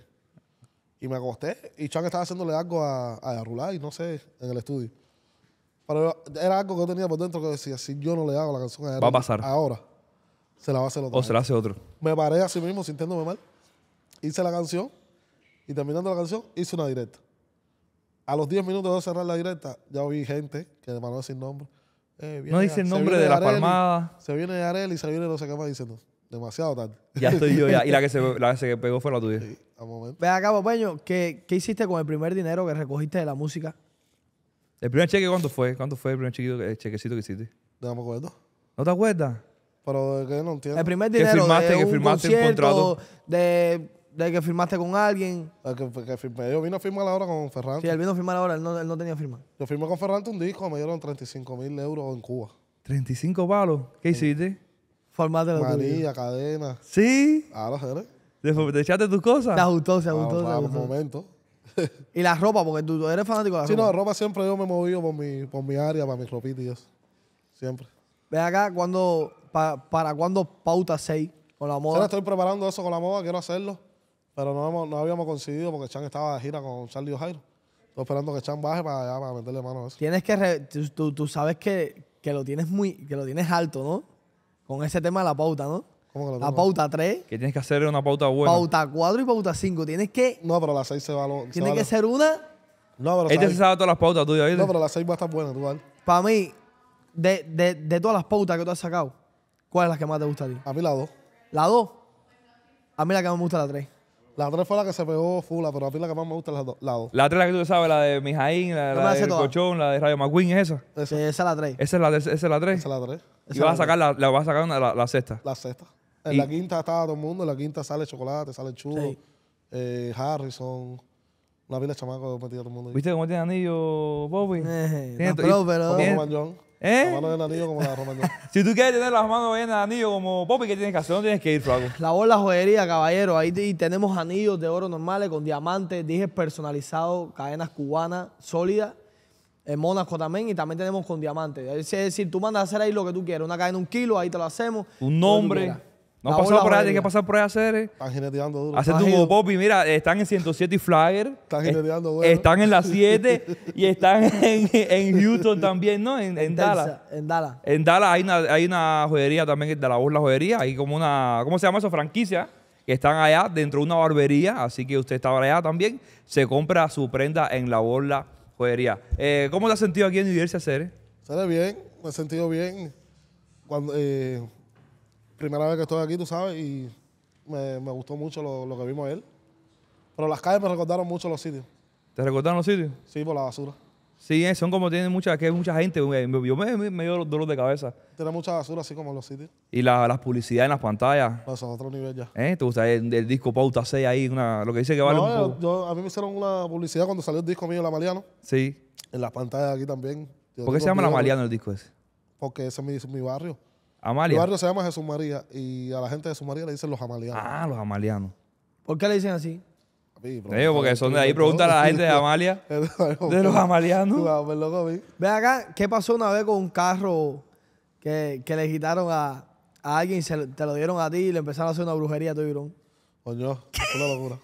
Y me acosté y Chan estaba haciéndole algo a, a no sé, en el estudio. Pero era algo que yo tenía por dentro que decía, si yo no le hago la canción a va a pasar. Ahora, se la va a hacer otro. O se la hace otro. Me paré así mismo, sintiéndome mal. Hice la canción y terminando la canción, hice una directa. A los 10 minutos de cerrar la directa, ya vi gente que me mandó sin nombre. Eh, no dice el nombre de la palmadas. Se viene y se viene no sé qué más diciendo. Demasiado tarde. Ya estoy yo ya. Y la que se, [laughs] pegó fue la tuya. Sí, momento. Ve acá, Popeño, ¿qué hiciste con el primer dinero que recogiste de la música? ¿El primer cheque cuándo fue? cuándo fue el primer chiquito, el chequecito que hiciste? No me acuerdo. ¿No te acuerdas? Pero de no entiendo. El primer dinero firmaste? de ¿Qué firmaste un contrato? De, de que firmaste con alguien. que, que firmé. Yo vino a firmar ahora con Ferrante. Sí, él vino a firmar ahora, él no, él no tenía firma. Yo firmé con Ferrante un disco, me dieron 35 mil euros en Cuba. 35 palos. ¿Qué hiciste? Formaste la tuya. Manilla, cadena. ¿Sí? Ahora, ¿sabes? ¿Te, te echaste tus Se cosas? ajustó, se ajustó, se ah, para un ajustó. momento. [laughs] y la ropa, porque tú eres fanático de la ropa. Sí, no, ropa siempre yo me he movido por mi, por mi área, para mis ropitas Siempre. Ve acá, cuando, ¿para cuando pauta 6 con la moda? estoy preparando eso con la moda, quiero hacerlo. Pero no, no habíamos conseguido porque Chan estaba de gira con Charlie jairo Estoy esperando que Chan baje para, meterle mano a eso. Tienes que. tú, tú, sabes que, que, lo tienes muy, que lo tienes alto, ¿no? Con ese tema de la pauta, ¿no? La pauta 3, Que tienes que hacer una pauta buena. pauta 4 y pauta 5. Tienes que, No, pero la 6 se va a lo. tiene que ser una, No, pero, Este se sabe todas las pautas tuyas, ¿viste? no, pero la 6 va a estar buena, tú, ¿vale? para mí, de, de- de todas las pautas que tú has sacado, ¿cuál es la que más te gusta a ti? A mí la 2. La 2. A mí la que más me gusta la 3. La 3 fue la que se pegó fula, pero a mí la que más me gusta es la 2. La 3 La que tú sabes, la de Mijaín, la, de la Cochón, la de Radio McQueen, es esa. Esa. Esa es la 3. Esa es la, 3? esa es la 3. Esa es la 3. Y vas a sacar la, la- a sacar una- la, la sexta. La sexta. En la quinta estaba todo el mundo, en la quinta sale Chocolate, sale Chulo, eh, Harrison. Una pila chamaco chamacos todo el mundo. ¿Viste cómo tiene anillo, Bobby? Eh, no, pero, como Romagnón. ¿Eh? La mano anillo como la Romagnón. [laughs] si tú quieres tener las manos en el anillo como Bobby, ¿qué tienes que hacer? No tienes que ir, flaco. La bola joyería, caballero. Ahí tenemos anillos de oro normales con diamantes, dije personalizados, cadenas cubanas sólidas. En eh, Mónaco también, y también tenemos con diamantes. Es decir, tú mandas a hacer ahí lo que tú quieras. Una cadena, un kilo, ahí te lo hacemos. Un nombre. No pasó por allá, tiene que pasar por allá hacer. Eh. Están geneteando duro. Hacer tu popi. mira, están en 107 y Flyer. Están geneteando eh, Están en las [laughs] 7 y están en, Houston también, ¿no? En, en Dallas. En Dallas. En Dallas hay una, hay una joyería también, de la burla joyería. Hay como una, ¿cómo se llama eso? Franquicia. Que están allá dentro de una barbería. Así que usted está allá también. Se compra su prenda en la burla joyería. Eh, ¿Cómo te has sentido aquí en New hacer? Sale bien, me he sentido bien. Cuando, primera vez que estoy aquí, tú sabes, y me, gustó mucho lo, que vimos él. Pero las calles me recordaron mucho los sitios. ¿Te recordaron los sitios? Sí, por la basura. Sí, eh, son como tienen mucha, que mucha gente. Eh, yo me, me, dio dolor de cabeza. Tiene mucha basura, así como los sitios. Y las publicidades en las pantallas. Pues eso otro nivel ya. ¿Eh? ¿Te gusta el, disco Pauta 6 ahí? Una, lo que dice que vale un poco. a mí me hicieron una publicidad cuando salió el disco mío, La Maliano. Sí. En las pantallas aquí también. ¿Por qué se llama La Maliano el disco ese? Porque ese es mi barrio. Amalia. El barrio se llama Jesús María y a la gente de Jesús María le dicen los amalianos. Ah, los amalianos. ¿Por qué le dicen así? porque son de ahí, pregunta a la gente de Amalia. [laughs] de los amalianos. Ve acá, ¿qué pasó una vez con un carro que, que le quitaron a, alguien, se, te lo dieron a ti y le empezaron a hacer una brujería a tu Coño, es una locura.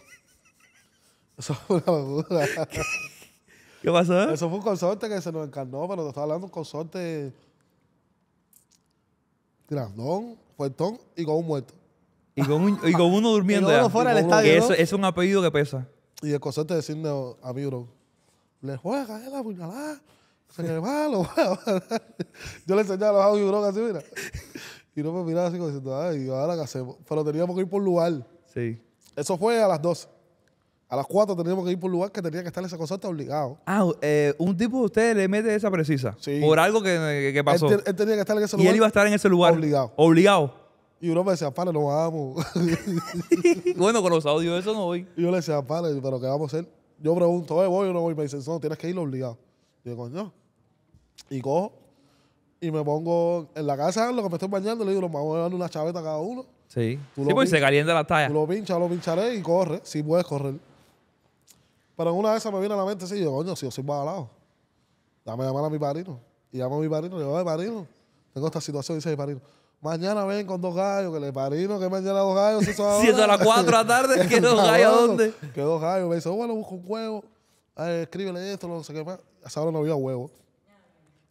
Eso fue una locura. [laughs] ¿Qué pasó? Eso fue un consorte que se nos encarnó, pero te estaba hablando de un consorte Grandón, fuertón y con un muerto. Y con, y con uno durmiendo. fuera del estadio. eso, es un apellido que pesa. Y el cosete decirle a mi bro, le juega, a la puñalada. Se le va, lo [laughs] Yo le enseñaba a los audios, bro, así, mira. Y no me miraba así como diciendo, ay, ahora qué hacemos. Pero teníamos que ir por lugar. Sí. Eso fue a las 12. A las 4 teníamos que ir por un lugar que tenía que estar esa cosa está obligado. Ah, eh, un tipo de ustedes le mete esa precisa. Sí. Por algo que, que pasó. Él, tenía que estar en ese lugar. Y él iba a estar en ese lugar. Obligado. Obligado. Y uno me decía, "Vale, no vamos. [laughs] bueno, con los audios eso no voy. Y yo le decía, "Vale, pero ¿qué vamos a hacer? Yo pregunto, ¿eh, voy o no voy? Me dicen, no, tienes que ir obligado. Y yo, coño. Y cojo y me pongo en la casa lo que me estoy bañando. Le digo, me vamos a dar una chaveta a cada uno. Sí. Tú sí, pues se calienta la talla. lo pinchas, lo pincharé y corre, si puedes correr. Pero una vez esas me vino a la mente, sí, yo, coño, si yo soy babalado, dame llamar a mi padrino. Y llamo a mi padrino, le digo, oye, padrino, tengo esta situación, dice mi padrino. Mañana ven con dos gallos, que le parino, que mañana dos gallos. Si, a [laughs] las 4 de la tarde, [laughs] que dos gallos, ¿dónde? Que dos gallos. Me dice, oh, bueno, busco un huevo, escríbele esto, no sé qué más. A esa hora no había huevo.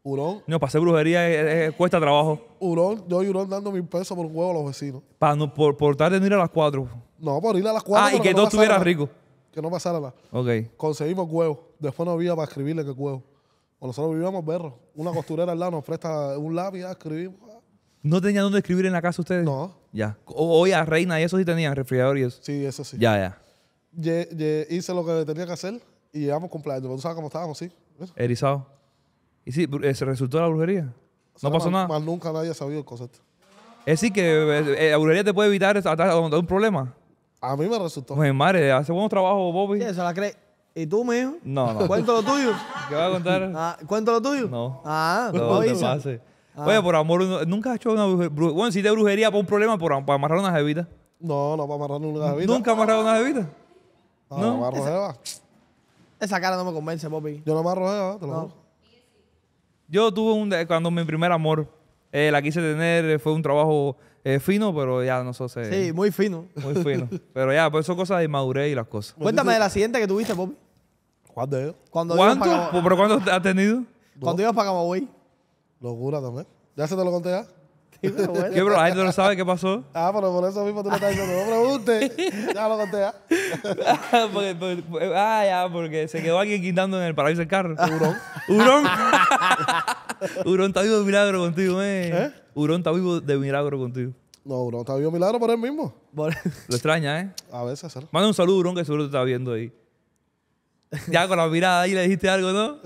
Hurón. No, para hacer brujería cuesta trabajo. Hurón, yo y Hurón dando mil pesos por un huevo a los vecinos. Para no, por, tarde no ir a las 4. No, por ir a las 4. Ah, y que no dos estuvieras rico que no pasara nada. Ok. Conseguimos huevos. Después no había para escribirle que huevo. O nosotros vivíamos perros, Una costurera al lado nos presta un lápiz, ya ah, escribimos. Ah. ¿No tenían dónde escribir en la casa ustedes? No. Ya. Hoy oye, a Reina y eso sí tenían, refrigerador y eso. Sí, eso sí. Ya, ya. hice lo que tenía que hacer y llegamos cumpleaños. ¿Tú sabes cómo estábamos? Sí. Erizado. ¿Y sí, eh, se resultó la brujería? ¿No pasó nada? Más nunca nadie ha sabido el concepto. Es decir, que eh, eh, la brujería te puede evitar un problema. A mí me resultó. Pues madre, hace buenos trabajos, Bobby. Sí, se la cree. ¿Y tú, mijo? No, no. Cuento lo tuyo. ¿Qué vas a contar? Ah, ¿Cuento lo tuyo? No. Ah, no, no te pasa ah. Oye, por amor, nunca has hecho una brujería. Bueno, si te brujería para un problema, por, para amarrar una jevita. No, no para amarrar una jevita. ¿Nunca amarrado una jevita? Ah, no, no. Esa cara no me convence, Bobby. Yo no me arroje, te lo no. juro. Yo tuve un... Cuando mi primer amor, eh, la quise tener, eh, fue un trabajo es eh, fino, pero ya no sé. Sí, muy fino. Muy fino. pero ya, pues son cosas de madurez y las cosas. Pues Cuéntame de la siguiente que tuviste, Popi. ¿Cuándo ¿Cuánto? ¿Pero cuánto has tenido? Cuando ibas para Camagüey. Locura también. ¿Ya se te lo conté ya? ¿ah? [laughs] ¿Qué, bro? La no sabe qué pasó. Ah, pero por eso mismo tú me estás diciendo, no preguntes. [laughs] Ya lo conté, ¿ah? Ah, ¿ah? ya, porque se quedó alguien quitando en el paraíso del carro. Hurón. Hurón. Hurón, [laughs] ha ido de milagro contigo, eh. ¿Eh? Hurón está vivo de milagro contigo. No, Hurón está vivo de milagro por él mismo. [laughs] Lo extraña, ¿eh? A veces, Manda un saludo, Hurón, que seguro te está viendo ahí. [laughs] ya con la mirada ahí le dijiste algo, ¿no?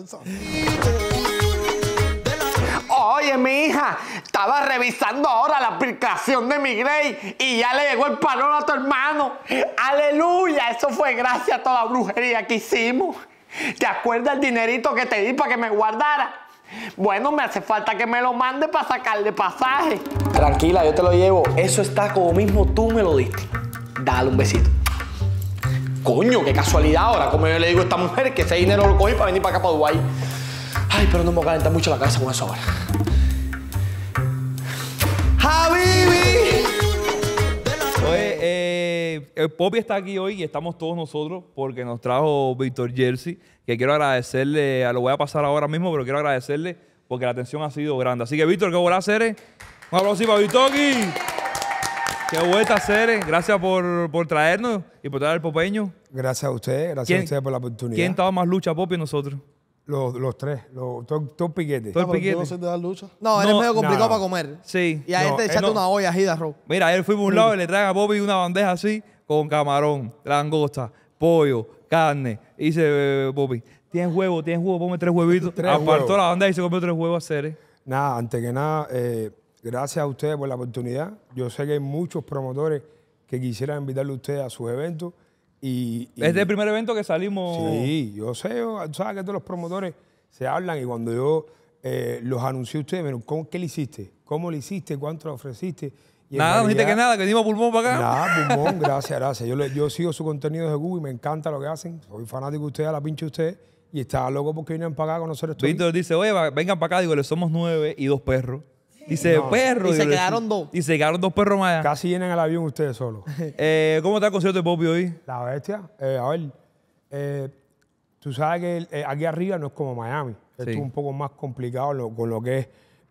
Oye, mi hija, estaba revisando ahora la aplicación de mi Grey y ya le llegó el palón a tu hermano. ¡Aleluya! Eso fue gracias a toda brujería que hicimos. ¿Te acuerdas el dinerito que te di para que me guardara? Bueno, me hace falta que me lo mande para sacarle pasaje. Tranquila, yo te lo llevo. Eso está como mismo tú me lo diste. Dale un besito. Coño, qué casualidad ahora. Como yo le digo a esta mujer que ese dinero lo cogí para venir para acá, para Dubái. Ay, pero no me a calentar mucho la cabeza con eso ahora. ¡Habibi! Oye, eh eh, eh, Popi está aquí hoy y estamos todos nosotros porque nos trajo Víctor Jersey, que quiero agradecerle, lo voy a pasar ahora mismo, pero quiero agradecerle porque la atención ha sido grande. Así que Víctor, qué a hacer. Un aplauso para Víctor. Qué vuelta hacer. Gracias por, por, traernos y por traer el popeño. Gracias a ustedes, gracias a ustedes por la oportunidad. ¿Quién estaba más lucha, Popi, nosotros? Los, los tres, los, todos piquetes. Todo el piquete. ¿No No, eres medio complicado para comer. Sí. Y a este te echaste una olla así de Mira, él fuimos a un mm. lado y le traen a Bobby una bandeja así con camarón, langosta, pollo, carne. Y dice Bobby, tienes huevo, tienes huevo, ponme tres huevitos. Tres Apartó ah, la bandeja y se comió tres huevos a ¿eh? Nada, antes que nada, eh, gracias a ustedes por la oportunidad. Yo sé que hay muchos promotores que quisieran invitarle a ustedes a sus eventos es el primer evento que salimos. Sí, yo sé, tú sabes que todos los promotores se hablan y cuando yo eh, los anuncié a ustedes, me ¿qué le hiciste? ¿Cómo le hiciste? ¿Cuánto ofreciste? nada, no dijiste que nada, que dimos pulmón para acá. Nada, [laughs] pulmón, gracias, gracias. Yo, sigo su contenido de Google y me encanta lo que hacen. Soy fanático de ustedes, a la pinche ustedes. Y estaba loco porque vienen para acá a conocer esto. Víctor dice, oye, vengan para acá. Digo, le somos nueve y dos perros. Dice perro. Y se quedaron dos. Y se quedaron dos perros más. Casi llenan el avión ustedes solos. [laughs] Eh, ¿Cómo está el concierto de Poppy hoy? La bestia. Eh, a ver, eh, tú sabes que aquí arriba no es como Miami. es un poco más complicado con lo que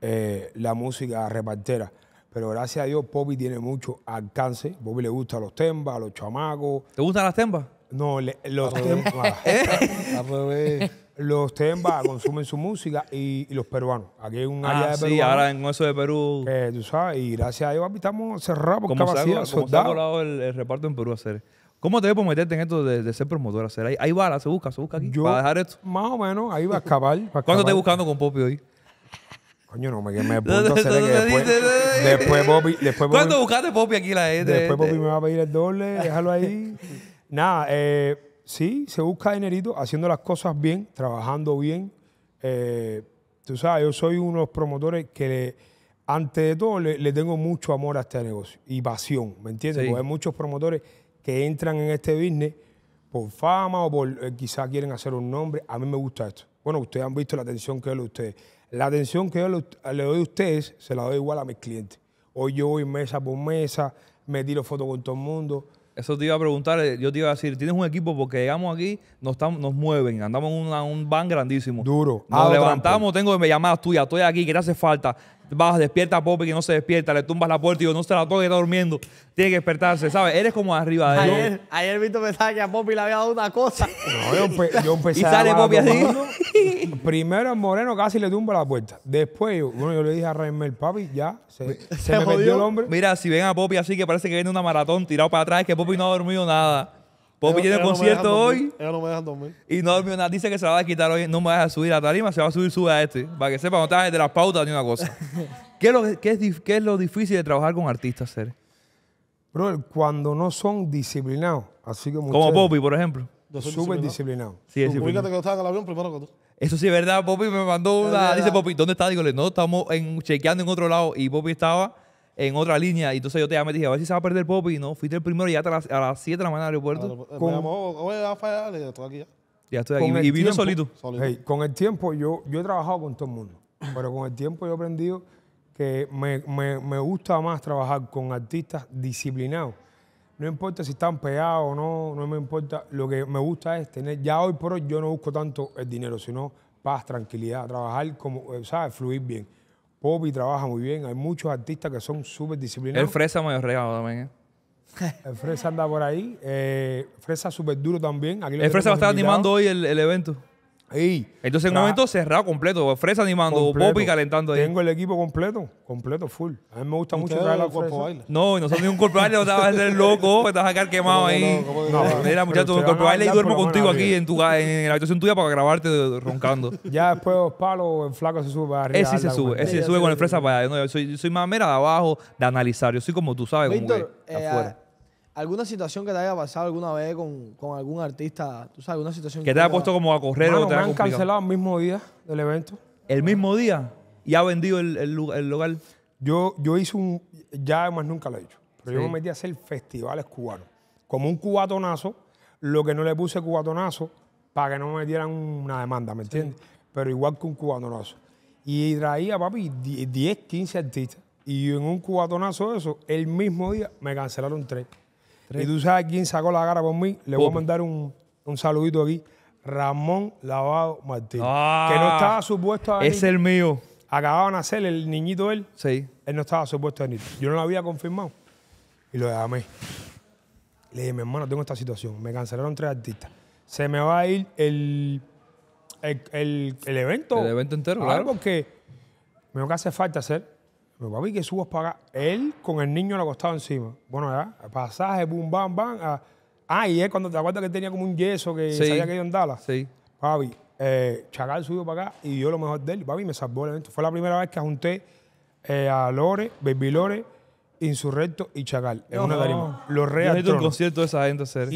es la música repartera. Pero gracias a Dios, Poppy tiene mucho alcance. Poppy le gusta los tembas, los chamacos. ¿Te gustan las tembas? No, los ah, Temba. Pues, ah. ¿eh? ah, pues, los Temba consumen su música y, los peruanos. Aquí hay un área Ah, sí, ahora en eso de Perú. que tú sabes, y gracias a ellos estamos cerrados se el, reparto en Perú hacer. ¿Cómo te ves por meterte en esto de, ser promotor hacer? Ahí, ahí va, se busca, se busca aquí. Yo- para dejar esto. Más o menos, ahí va a escapar. va ¿Cuánto estás buscando con Poppy hoy? Coño, no me queme el [laughs] punto, seré que después, después Bobby, después Bobby, buscaste Poppy aquí la gente? después Poppy este me va a pedir el doble, déjalo ahí. Nada, eh, sí, se busca dinerito haciendo las cosas bien, trabajando bien. Eh, tú sabes, yo soy uno de los promotores que, antes de todo, le, tengo mucho amor a este negocio y pasión, ¿me entiendes? Porque hay muchos promotores que entran en este business por fama o por eh, quieren hacer un nombre. A mí me gusta esto. Bueno, ustedes han visto la atención que yo doy a ustedes. La atención que yo le doy a ustedes se la doy igual a mis clientes. Hoy yo voy mesa por mesa, me tiro fotos con todo el mundo. Eso te iba a preguntar, eh, yo te iba a decir, tienes un equipo porque llegamos aquí, nos, nos mueven, andamos en un van grandísimo. Duro. Nos levantamos, tengo llamadas tuya estoy aquí, que te hace falta? baja despierta a Poppy que no se despierta, le tumbas la puerta y yo, no se la toque, está durmiendo, tiene que despertarse, ¿sabes? Eres como arriba de él. Ayer, ayer Vito pensaba que a Poppy le había dado una cosa. [laughs] yo, empecé y sale Poppy así. [laughs] Primero el moreno casi le tumba la puerta. Después, yo, bueno, yo le dije a Raimel, papi, ya, se, me [laughs] perdió el hombre. Mira, si ven a Poppy así que parece que viene una maratón tirado para atrás, es que Poppy no ha dormido nada. Popi tiene concierto hoy? Ella no me deja dormir. Y no dormió nada. Dice que se la va a quitar hoy. No me deja subir a tarima. Se va a subir, sube a este. Para que sepa, no te de las pautas ni una cosa. [laughs] ¿Qué es, lo, qué es, lo difícil de trabajar con artistas, Ser? Bro, cuando no son disciplinados. Así como Como Poppy, por ejemplo. Súper disciplinado. Sí, es que yo estaba en el avión primero que tú. Eso sí es verdad. Poppy me mandó una... Dice Poppy, ¿dónde está? Digo, no, estamos en, chequeando en otro lado. Y Poppy estaba en otra línea. Y entonces yo te llamé dije, a ver si se va a perder y No, fuiste el primero y ya a las, a 7 de la mañana al aeropuerto. Con... ya. estoy aquí. Y vino solito. con el tiempo, yo, yo he trabajado con todo el mundo. pero con el tiempo yo he aprendido que me, me, me gusta más trabajar con artistas disciplinados. No importa si están pegados o no, no me importa. Lo que me gusta es tener, ya hoy por hoy yo no busco tanto el dinero, sino paz, tranquilidad, trabajar como, eh, ¿sabes? Fluir bien pop trabaja muy bien. Hay muchos artistas que son súper disciplinados. El Fresa me regado también. El Fresa anda por ahí. Eh, fresa súper duro también. el Fresa va a estar animando hoy el evento. Entonces, en un momento cerrado completo, Fresa animando, Pop y calentando ahí. Tengo el equipo completo, completo, full. A mí me gusta mucho traer la cuerpo baile. No, y no nosotros ni un cuerpo baile, no te vas a hacer loco, te vas a quedar quemado ahí. Mira, muchachos, un cuerpo baile y duermo contigo aquí en, tu, la habitación tuya para grabarte roncando. [laughs] ya después los palos, el flaco se sube para arriba. Ese sí se sube, ese se sube con el Fresa para allá. yo, soy, más mera de abajo, de analizar. Yo soy como tú sabes, como que eh, afuera alguna situación que te haya pasado alguna vez con, algún artista, tú sabes, alguna situación que te haya puesto como a correr o te han cancelado el mismo día del evento. ¿El mismo día? ¿Y ha vendido el, el lugar? Yo, yo hice un, ya más nunca lo he hecho, pero yo me metí a hacer festivales cubanos. Como un cubatonazo, lo que no le puse cubatonazo para que no me dieran una demanda, ¿me entiendes? Pero igual que un cubatonazo. Y traía, papi, 10, 15 artistas. Y en un cubatonazo de eso, el mismo día me cancelaron tres. Y tú sabes quién sacó la cara por mí. Le voy a mandar un, saludito aquí. Ramón Lavado Martínez. Ah. que no estaba supuesto a venir. Es el mío. Acababan de nacer el niñito él. Sí. Él no estaba supuesto a venir. Yo no lo había confirmado. Y lo llamé. Le dije, mi hermano, tengo esta situación. Me cancelaron tres artistas. Se me va a ir el, el, evento. El evento entero, ah, claro. que me que hace falta hacer pero papi, que subos para acá. Él con el niño lo acostado encima. Bueno, ya, pasaje, bum, bam, bam. Ah, y él cuando te acuerdas que tenía como un yeso que sabía que iba en Dallas. Sí. Papi, eh, Chagal subió para acá y dio lo mejor de él. Papi, me salvó el evento. Fue la primera vez que junté eh, a Lore, Baby Lore, Insurrecto y Chagal. Es una No. Los Yo he concierto de esa gente hacer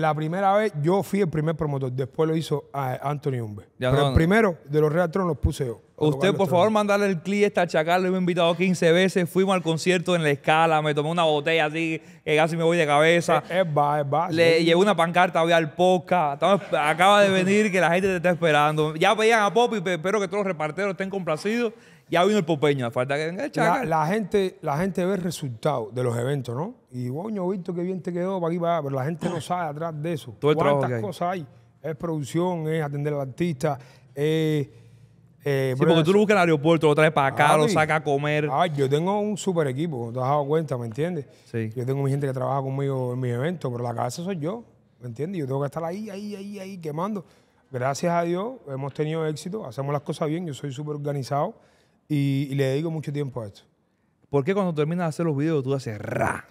la primera vez yo fui el primer promotor, después lo hizo eh, Anthony Umbe. Pero el primero de los Real Tron los puse yo. Usted, por favor, mandarle el clip esta chacal, lo he invitado 15 veces, fuimos al concierto en la escala, me tomé una botella así, que casi me voy de cabeza. Eh, es, es va. Le llevé una pancarta, voy al Poca, acaba de venir que la gente te está esperando. Ya veían a Poppy, espero que todos los reparteros estén complacidos ya vino el Popeño, falta que venga el La, gente, la gente ve el resultado de los eventos, ¿no? Y, coño, visto que bien te quedó para aquí, para allá, pero la gente no sabe atrás de eso. ¿Cuántas cosas hay? Es producción, es atender al artista, eh, sí, porque tú lo buscas en el aeropuerto, lo traes para acá, lo sacas a comer. Ah, yo tengo un super equipo, te has dado cuenta, ¿me entiendes? Sí. Yo tengo mi gente que trabaja conmigo en mis eventos, pero la cabeza soy yo, ¿me entiendes? Yo tengo que estar ahí, ahí, ahí, ahí, quemando. Gracias a Dios hemos tenido éxito, hacemos las cosas bien, yo soy súper organizado. Y, le dedico mucho tiempo a esto. ¿Por qué cuando terminas de hacer los videos tú haces ra?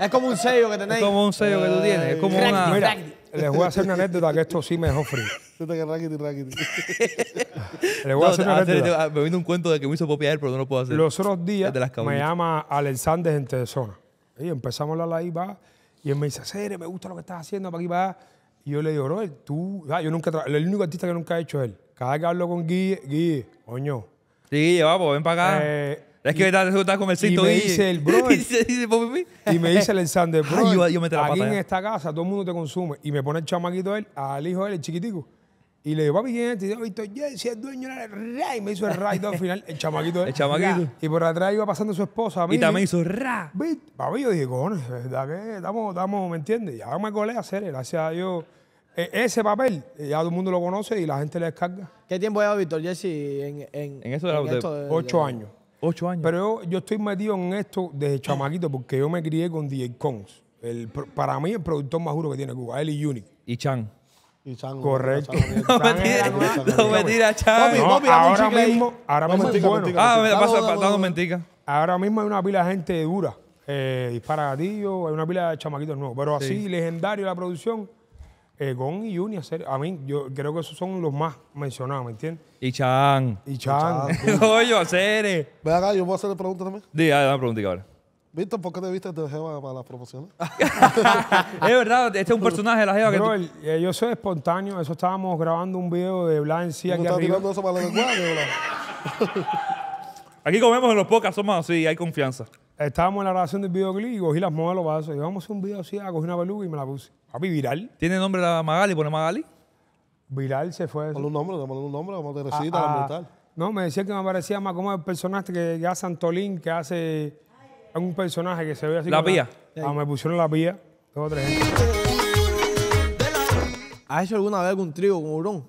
es como un sello que tenéis. Es como un sello que tú tienes. Es como una. Mira, les voy a hacer una anécdota que esto sí me dejó frío. [laughs] les voy a hacer una anécdota. Este, ah, me vino un cuento de que me hizo popiar, pero no lo puedo hacer. Los otros días me llama Alexander Sández en Tedesona. Y empezamos la live, va. Y él me dice, Cere, me gusta lo que estás haciendo para aquí, va. Y yo le digo, no, tú. Ah, yo nunca. El único artista que nunca ha hecho es él. Cada vez que hablo con Guille, Guille, coño. Sí, Guille, vamos, pues, ven para acá. Eh, es que estás está con el cinto, [laughs] y me dice el bro. y me dice el ensander, bro. yo, yo la aquí en esta casa todo el mundo te consume. Y me pone el chamaquito él, al hijo de él, el chiquitico. Y le digo, papi, ¿quién es este? Y digo, Víctor si es dueño era el y Me hizo el Ray todo al final, el chamaquito. El chamaquito. Y por atrás iba pasando su esposa. y también hizo Ra. Papi, yo dije, es ¿verdad que estamos, estamos, me entiendes? Ya me colé a hacer, gracias a Dios. E, ese papel, eh, ya todo el mundo lo conoce y la gente le descarga. ¿Qué tiempo lleva Víctor Jesse en, en, de, esto Ocho años. Ocho años. Pero yo, estoy metido en esto desde chamaquito porque yo me crié con DJ Cons. El, para mí, el productor más duro que tiene Cuba, él y Unique. Y Chan. Y Chan. Correcto. [laughs] No me tira, Chan. ahora mismo, ahora mismo estoy bueno. Ah, me pasa mentica. Ahora mismo hay una pila de gente dura. Eh, dispara gatillo, hay una pila de chamaquitos nuevos. Pero así, legendario la producción Egon eh, y Juni hacer. A mí, yo creo que esos son los más mencionados, ¿me entiendes? Y Chan. Y Chan. Oye, hacer. Ve acá, yo a hacerle preguntas también. Diga, una preguntita ahora. ¿Viste por qué te viste de Jeva para las promociones? [laughs] es verdad, este es un personaje de la Jeva que. Eh, yo soy espontáneo, eso estábamos grabando un video de Vlad en sí aquí estás eso para [laughs] Aquí comemos en los pocas, somos así, hay confianza. Estábamos en la grabación del videoclip y cogí las modelos para eso. Y vamos a hacer un video así, ah, cogí una peluca y me la puse. Papi, Viral. ¿Tiene nombre la Magali? ¿Pone Magali? Viral se fue. Ponle un nombre, ponle un nombre, como Teresita, ah, la ah. No, me decía que me parecía más como el personaje que, ya hace Antolín, que hace un personaje que se ve así. La pía. ah, me pusieron la pía. tres. ¿Has hecho alguna vez algún trío con urón?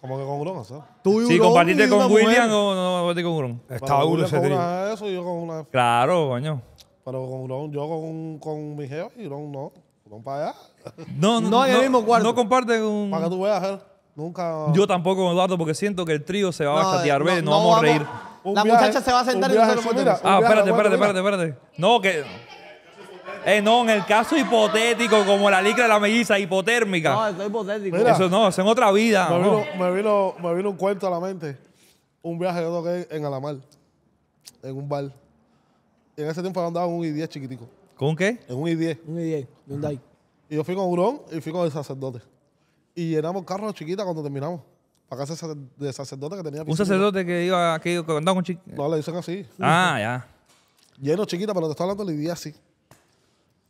¿Cómo que con Hurón, Tú y compartiste con William o no compartiste con urón. Estaba duro ese trío. yo con una Claro, coño. Pero con urón yo con, con mi jefe y Hurón no. Vamos No, no, no, no, el mismo cuarto. No comparten un. Para que tú veas, Nunca. Yo tampoco con Eduardo porque siento que el trío se va a chatear, eh, No, vamos a reír. La muchacha se va a sentar y se lo mira, Ah, espérate, espérate, espérate, espérate. No, que. Eh, no, en el caso hipotético, como la licra de la melliza, hipotérmica. No, eso es hipotético. eso no, eso en otra vida. Me vino, me, vino, me vino, un cuento a la mente. Un viaje que toqué en Alamar, en un bar. Y en ese tiempo andaba un I10 chiquitico. ¿Con qué? En un I10. Un I10, un Hyundai. Y yo fui con Urón y fui con el sacerdote. Y llenamos carros chiquitas cuando terminamos. Para casa de sacerdote que tenía. ¿Un sacerdote que iba aquí que andaba con chiquitas? No, le dicen así. Ah, ya. Lleno chiquita, pero te estoy hablando del la así.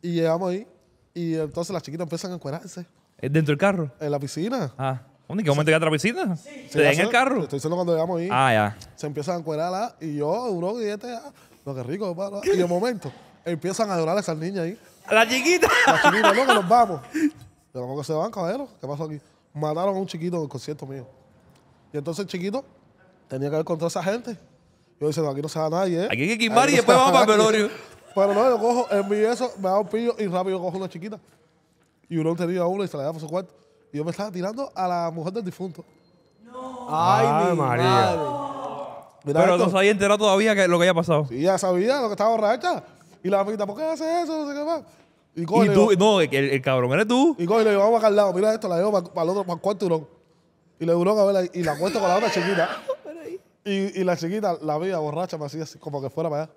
Y llegamos ahí. Y entonces las chiquitas empiezan a encuerarse. dentro del carro? En la piscina. Ah. ¿Dónde? ¿Qué momento que otra piscina? Sí. ¿Se da en el carro? Estoy diciendo cuando llegamos ahí. Ah, ya. Se empiezan a encuerar y yo, Urón y este, ah, no, qué rico, papá. Y el momento empiezan a llorar a esas niñas ahí. A La chiquita. La chiquita, no, [laughs] que nos vamos. Pero como que se van, caballero, ¿qué pasó aquí? Mataron a un chiquito en el concierto mío. Y entonces el chiquito tenía que ver contra esa gente. Yo dije, no, aquí no se va nadie. ¿eh? Aquí hay que quimar y después vamos para el velorio. Pero no, yo cojo, en mi eso, me da un pillo y rápido cojo una chiquita. Y uno tenía uno y se la daba por su cuarto. Y yo me estaba tirando a la mujer del difunto. No. Ay, Ay mi María. Madre. Pero no se había enterado todavía que lo que había pasado. Sí, ya sabía lo que estaba borracha. Y la mamita, ¿por qué haces eso? No sé qué más. Y, coge, y tú, no, el, cabrón eres tú. Y coge, le digo, acá al lado, mira esto, la llevo para, el otro, para el cuarto hurón. Y le duró a verla y la cuento con la otra chiquita. Y, y, la chiquita, la veía borracha, me así, como que fuera para allá.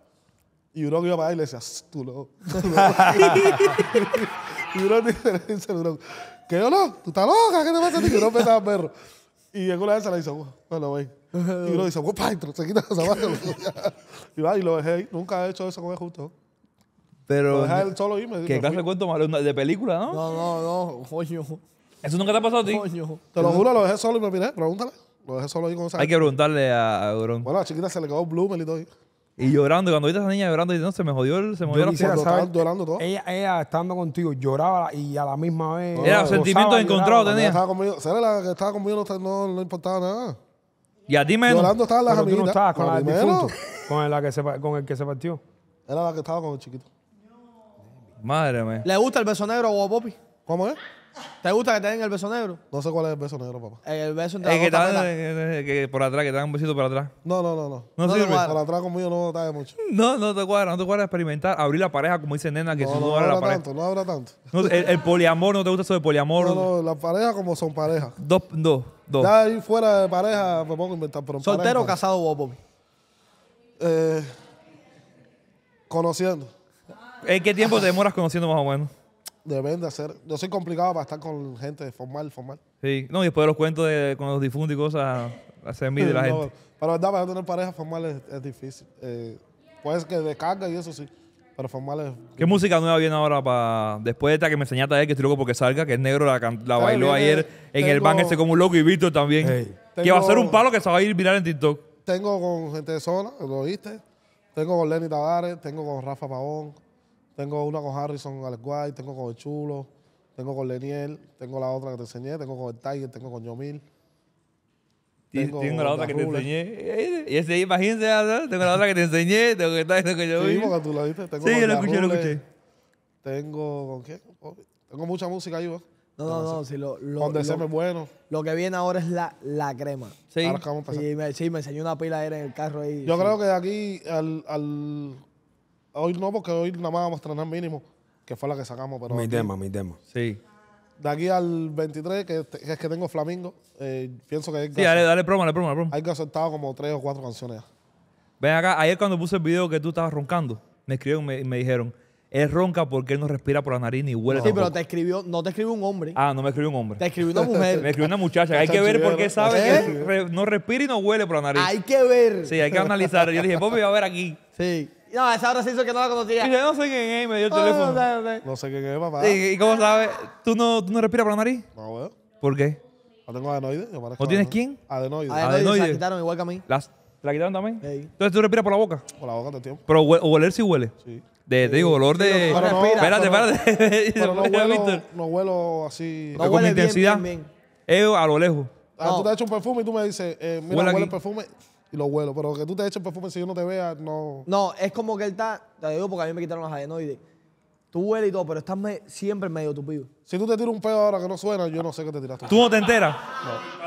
Y Hurón iba para allá y le decía, tú loco. [laughs] y Hurón dice, Hurón, ¿qué, yo no, tú estás loca, ¿qué te pasa a ti? Que no pensaba perro. Y en una vez esas le dice, bueno, güey. Y Hurón dice, güey, para se quita los zapatos. [laughs] y va, y lo dejé ahí. Nunca he hecho eso con él justo. Pero. Deja él solo irme. que clase de cuento De película, ¿no? No, no, no, coño. ¿Eso nunca te ha pasado a ti? Coño. Te lo juro, lo dejé solo y me miré. Pregúntale. Lo dejé solo ahí con esa. Hay que preguntarle a, Bueno, la chiquita se le quedó Bloomer y todo. Y llorando, cuando viste a esa niña llorando, no, se me jodió, el, se me jodió estaba llorando todo. Ella, ella estando contigo lloraba y a la misma vez. No, era sentimientos encontrados tenía. Estaba conmigo, la que estaba conmigo no, no, importaba nada. Y a ti menos. Llorando estaban las con la, con el que se partió. Era la que estaba con el chiquito. Madre mía. ¿Le gusta el beso negro a Popi? ¿Cómo es? ¿Te gusta que te den el beso negro? No sé cuál es el beso negro, papá. Eh, el, beso entre Eh, las que dos eh, eh, que por atrás, que te dan un besito por atrás. No, no, no, no. No, sirve. Por atrás conmigo no trae mucho. No, no te cuadra, no te cuadra experimentar, abrir la pareja, como dice Nena, que No, no, no abre la pareja. tanto, no habrá tanto. No, tanto. el poliamor, ¿no te gusta eso de poliamor? No, no, las parejas como son parejas. Dos, dos, dos. Ya ahí fuera de pareja me pongo a inventar. Pero en ¿Soltero o casado Popi? Eh, conociendo. ¿En qué tiempo te demoras conociendo más o menos? Deben de hacer. Yo soy complicado para estar con gente formal, formal. Sí. No, y después de los cuentos de cuando los difuntos y cosas, hacer envidia de la [laughs] gente. Pero verdad, para tener pareja formal es, difícil. Eh, pues que descarga y eso sí. Pero formal es. ¿Qué música nueva viene ahora para. Después de esta que me enseñaste él que estoy loco porque salga, que es negro la, eh, bailó ayer en el banque este como un loco y Víctor también. que va a ser un palo que se va a ir viral en TikTok. Tengo con gente de zona, lo oíste. Tengo con Lenny Tavares, tengo con Rafa Pavón, tengo una con Harrison Alex White, tengo con el Chulo, tengo con Leniel, tengo la otra que te enseñé, tengo con el Tiger, tengo con Yomil. Tengo, la otra que te enseñé. Eh, y ese, imagínense, imagínese, ah, tengo la otra que te enseñé, tengo que estar, tengo que yo. Sí, tú la viste. sí, yo la escuché, la escuché. Tengo, ¿con qué? Tengo mucha música ahí, ¿verdad? No, no, no, si lo, lo, con lo, bueno. Lo que viene ahora es la, la crema. Sí. Ahora que vamos a sí, me, me enseñó una pila era en el carro ahí. Yo creo que de aquí al Hoy no, porque hoy nada más vamos a estrenar mínimo, que fue la que sacamos. Pero mi tema, mi tema. Sí. De aquí al 23, que, es que tengo Flamingo, eh, pienso que hay que Sí, dale, dale promo, dale proma. dale Hay que aceptar como tres o cuatro canciones Ven acá, ayer cuando puse el video que tú estabas roncando, me escribieron y me, dijeron, él ronca porque él no respira por la nariz ni huele. Sí, pero te escribió, no te escribió un hombre. Ah, no me escribió un hombre. Te escribió una mujer. [laughs] me escribió una muchacha. hay que ver por qué sabe ¿Eh? que no respira y no huele por la nariz. Hay que ver. Sí, hay que analizar. Yo dije, vos voy a ver aquí. Sí. No, esa hora se hizo que no la conocía. Y yo no sé quién es me dio el ah, teléfono. No, sé quién es, papá. ¿Y, cómo eh, sabes? ¿Tú no, ¿Tú no respiras por la nariz? No, weón. ¿Por qué? No tengo adenoides. ¿O tienes quién? Adenoide. Adenoide. la quitaron igual que a mí. Las, ¿Te la quitaron también? Entonces tú respiras por la boca. Por la boca todo el tiempo. Pero huele, oler sí huele. Sí. De, te digo, olor de. Pero espérate, espérate. Pero, no, huelo, así. No con intensidad. Bien, bien, bien. a lo lejos. Ah, tú te has hecho un perfume y tú me dices, eh, mira, huele, huele el perfume y lo vuelo. Pero que tú te eches perfume si yo no te vea, no. No, es como que él está. Te digo porque a mí me quitaron las adenoides. Tú hueles y todo, pero estás siempre siempre medio tupido. Si tú te tiras un pedo ahora que no suena, yo no sé qué te tiraste. ¿Tú no te enteras? No.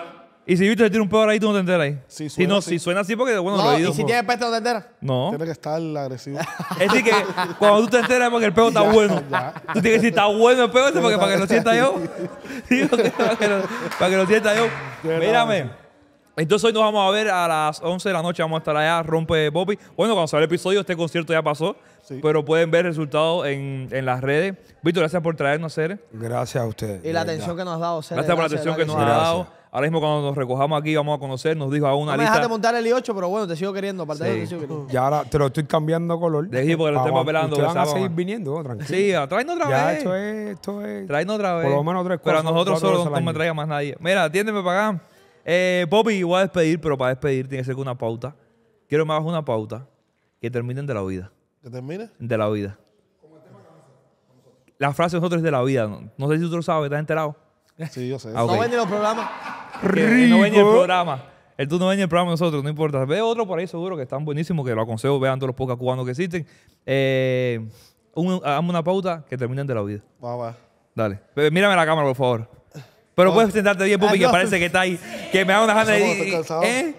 Y si Víctor te tira un pedo ahora ahí, tú no te enteras ahí. Si suena, si no, si suena así porque, bueno, lo he ¿Y si tiene tienes peste no te enteras? No. Tiene que estar agresivo. [laughs] es decir, que cuando tú te enteras es porque el pedo está [laughs] bueno. Tú tienes que decir, está bueno el pedo ese porque para que lo sienta yo. [laughs] para que lo sienta yo. Mírame. Entonces hoy nos vamos a ver a las 11 de la noche, vamos a estar allá, rompe Bobby. Bueno, cuando sale el episodio, este concierto ya pasó, pero pueden ver el resultado en, en las redes. Víctor, gracias por traernos, Cere. Gracias a ustedes. Y la atención que nos ha dado, Cere. Gracias, por la atención que nos ha dado. Ahora mismo cuando nos recojamos aquí vamos a conocer, nos dijo a una no lista. dejaste montar el I8, pero bueno, te sigo queriendo, aparte de te sigo Y ahora te lo estoy cambiando color. Dejí porque lo estoy papelando Ustedes van a seguir viniendo, oh, tranquilo. Sí, traen otra vez. Ya, esto es, esto es. Traen otra vez. Por lo menos tres cosas. Pero a nosotros solo no me traiga más nadie. Mira, atiéndeme para acá. Eh, Bobby, voy a despedir, pero para despedir tiene que ser con una pauta. Quiero me hagas una pauta que terminen de la vida. ¿Que termine? De la vida. La frase de nosotros es de la vida. No, sé si tú lo sabes, ¿estás enterado? Sí, yo sé. Ah, no ven ni los programas. no ven ni el programa. El tú no ven ni el programa nosotros, no importa. Ve otro por ahí seguro que están buenísimos, que lo aconsejo, vean todos los pocos cubanos que existen. Eh, hagamos una pauta que terminen de la vida. Va, va. Dale. Mírame la cámara, por favor. Pero puedes sentarte bien, pupi ah, que parece que está ahí. Que me da una gana de. ¿Eh?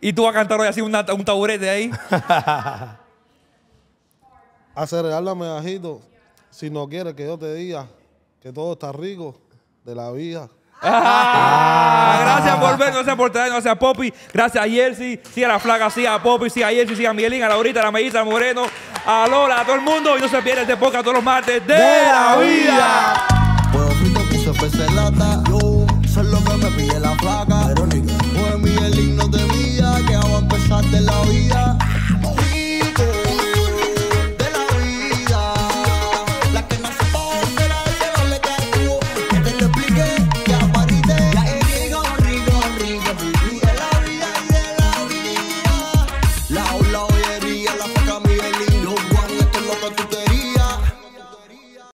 Y tú vas a cantar hoy así un taburete ahí. [laughs] Acercárlame bajito. Si no quieres que yo te diga que todo está rico de la vida. Ah, gracias por ver, gracias por traer, gracias a Poppy, gracias a Jersey, sí a la Flaga, sí a Poppy, sí a Jersey, sí a Miguelín, a Laurita, a la Mellita, a Moreno, a Lola, a todo el mundo. Y no se pierdan este poca todos los martes de, la vida.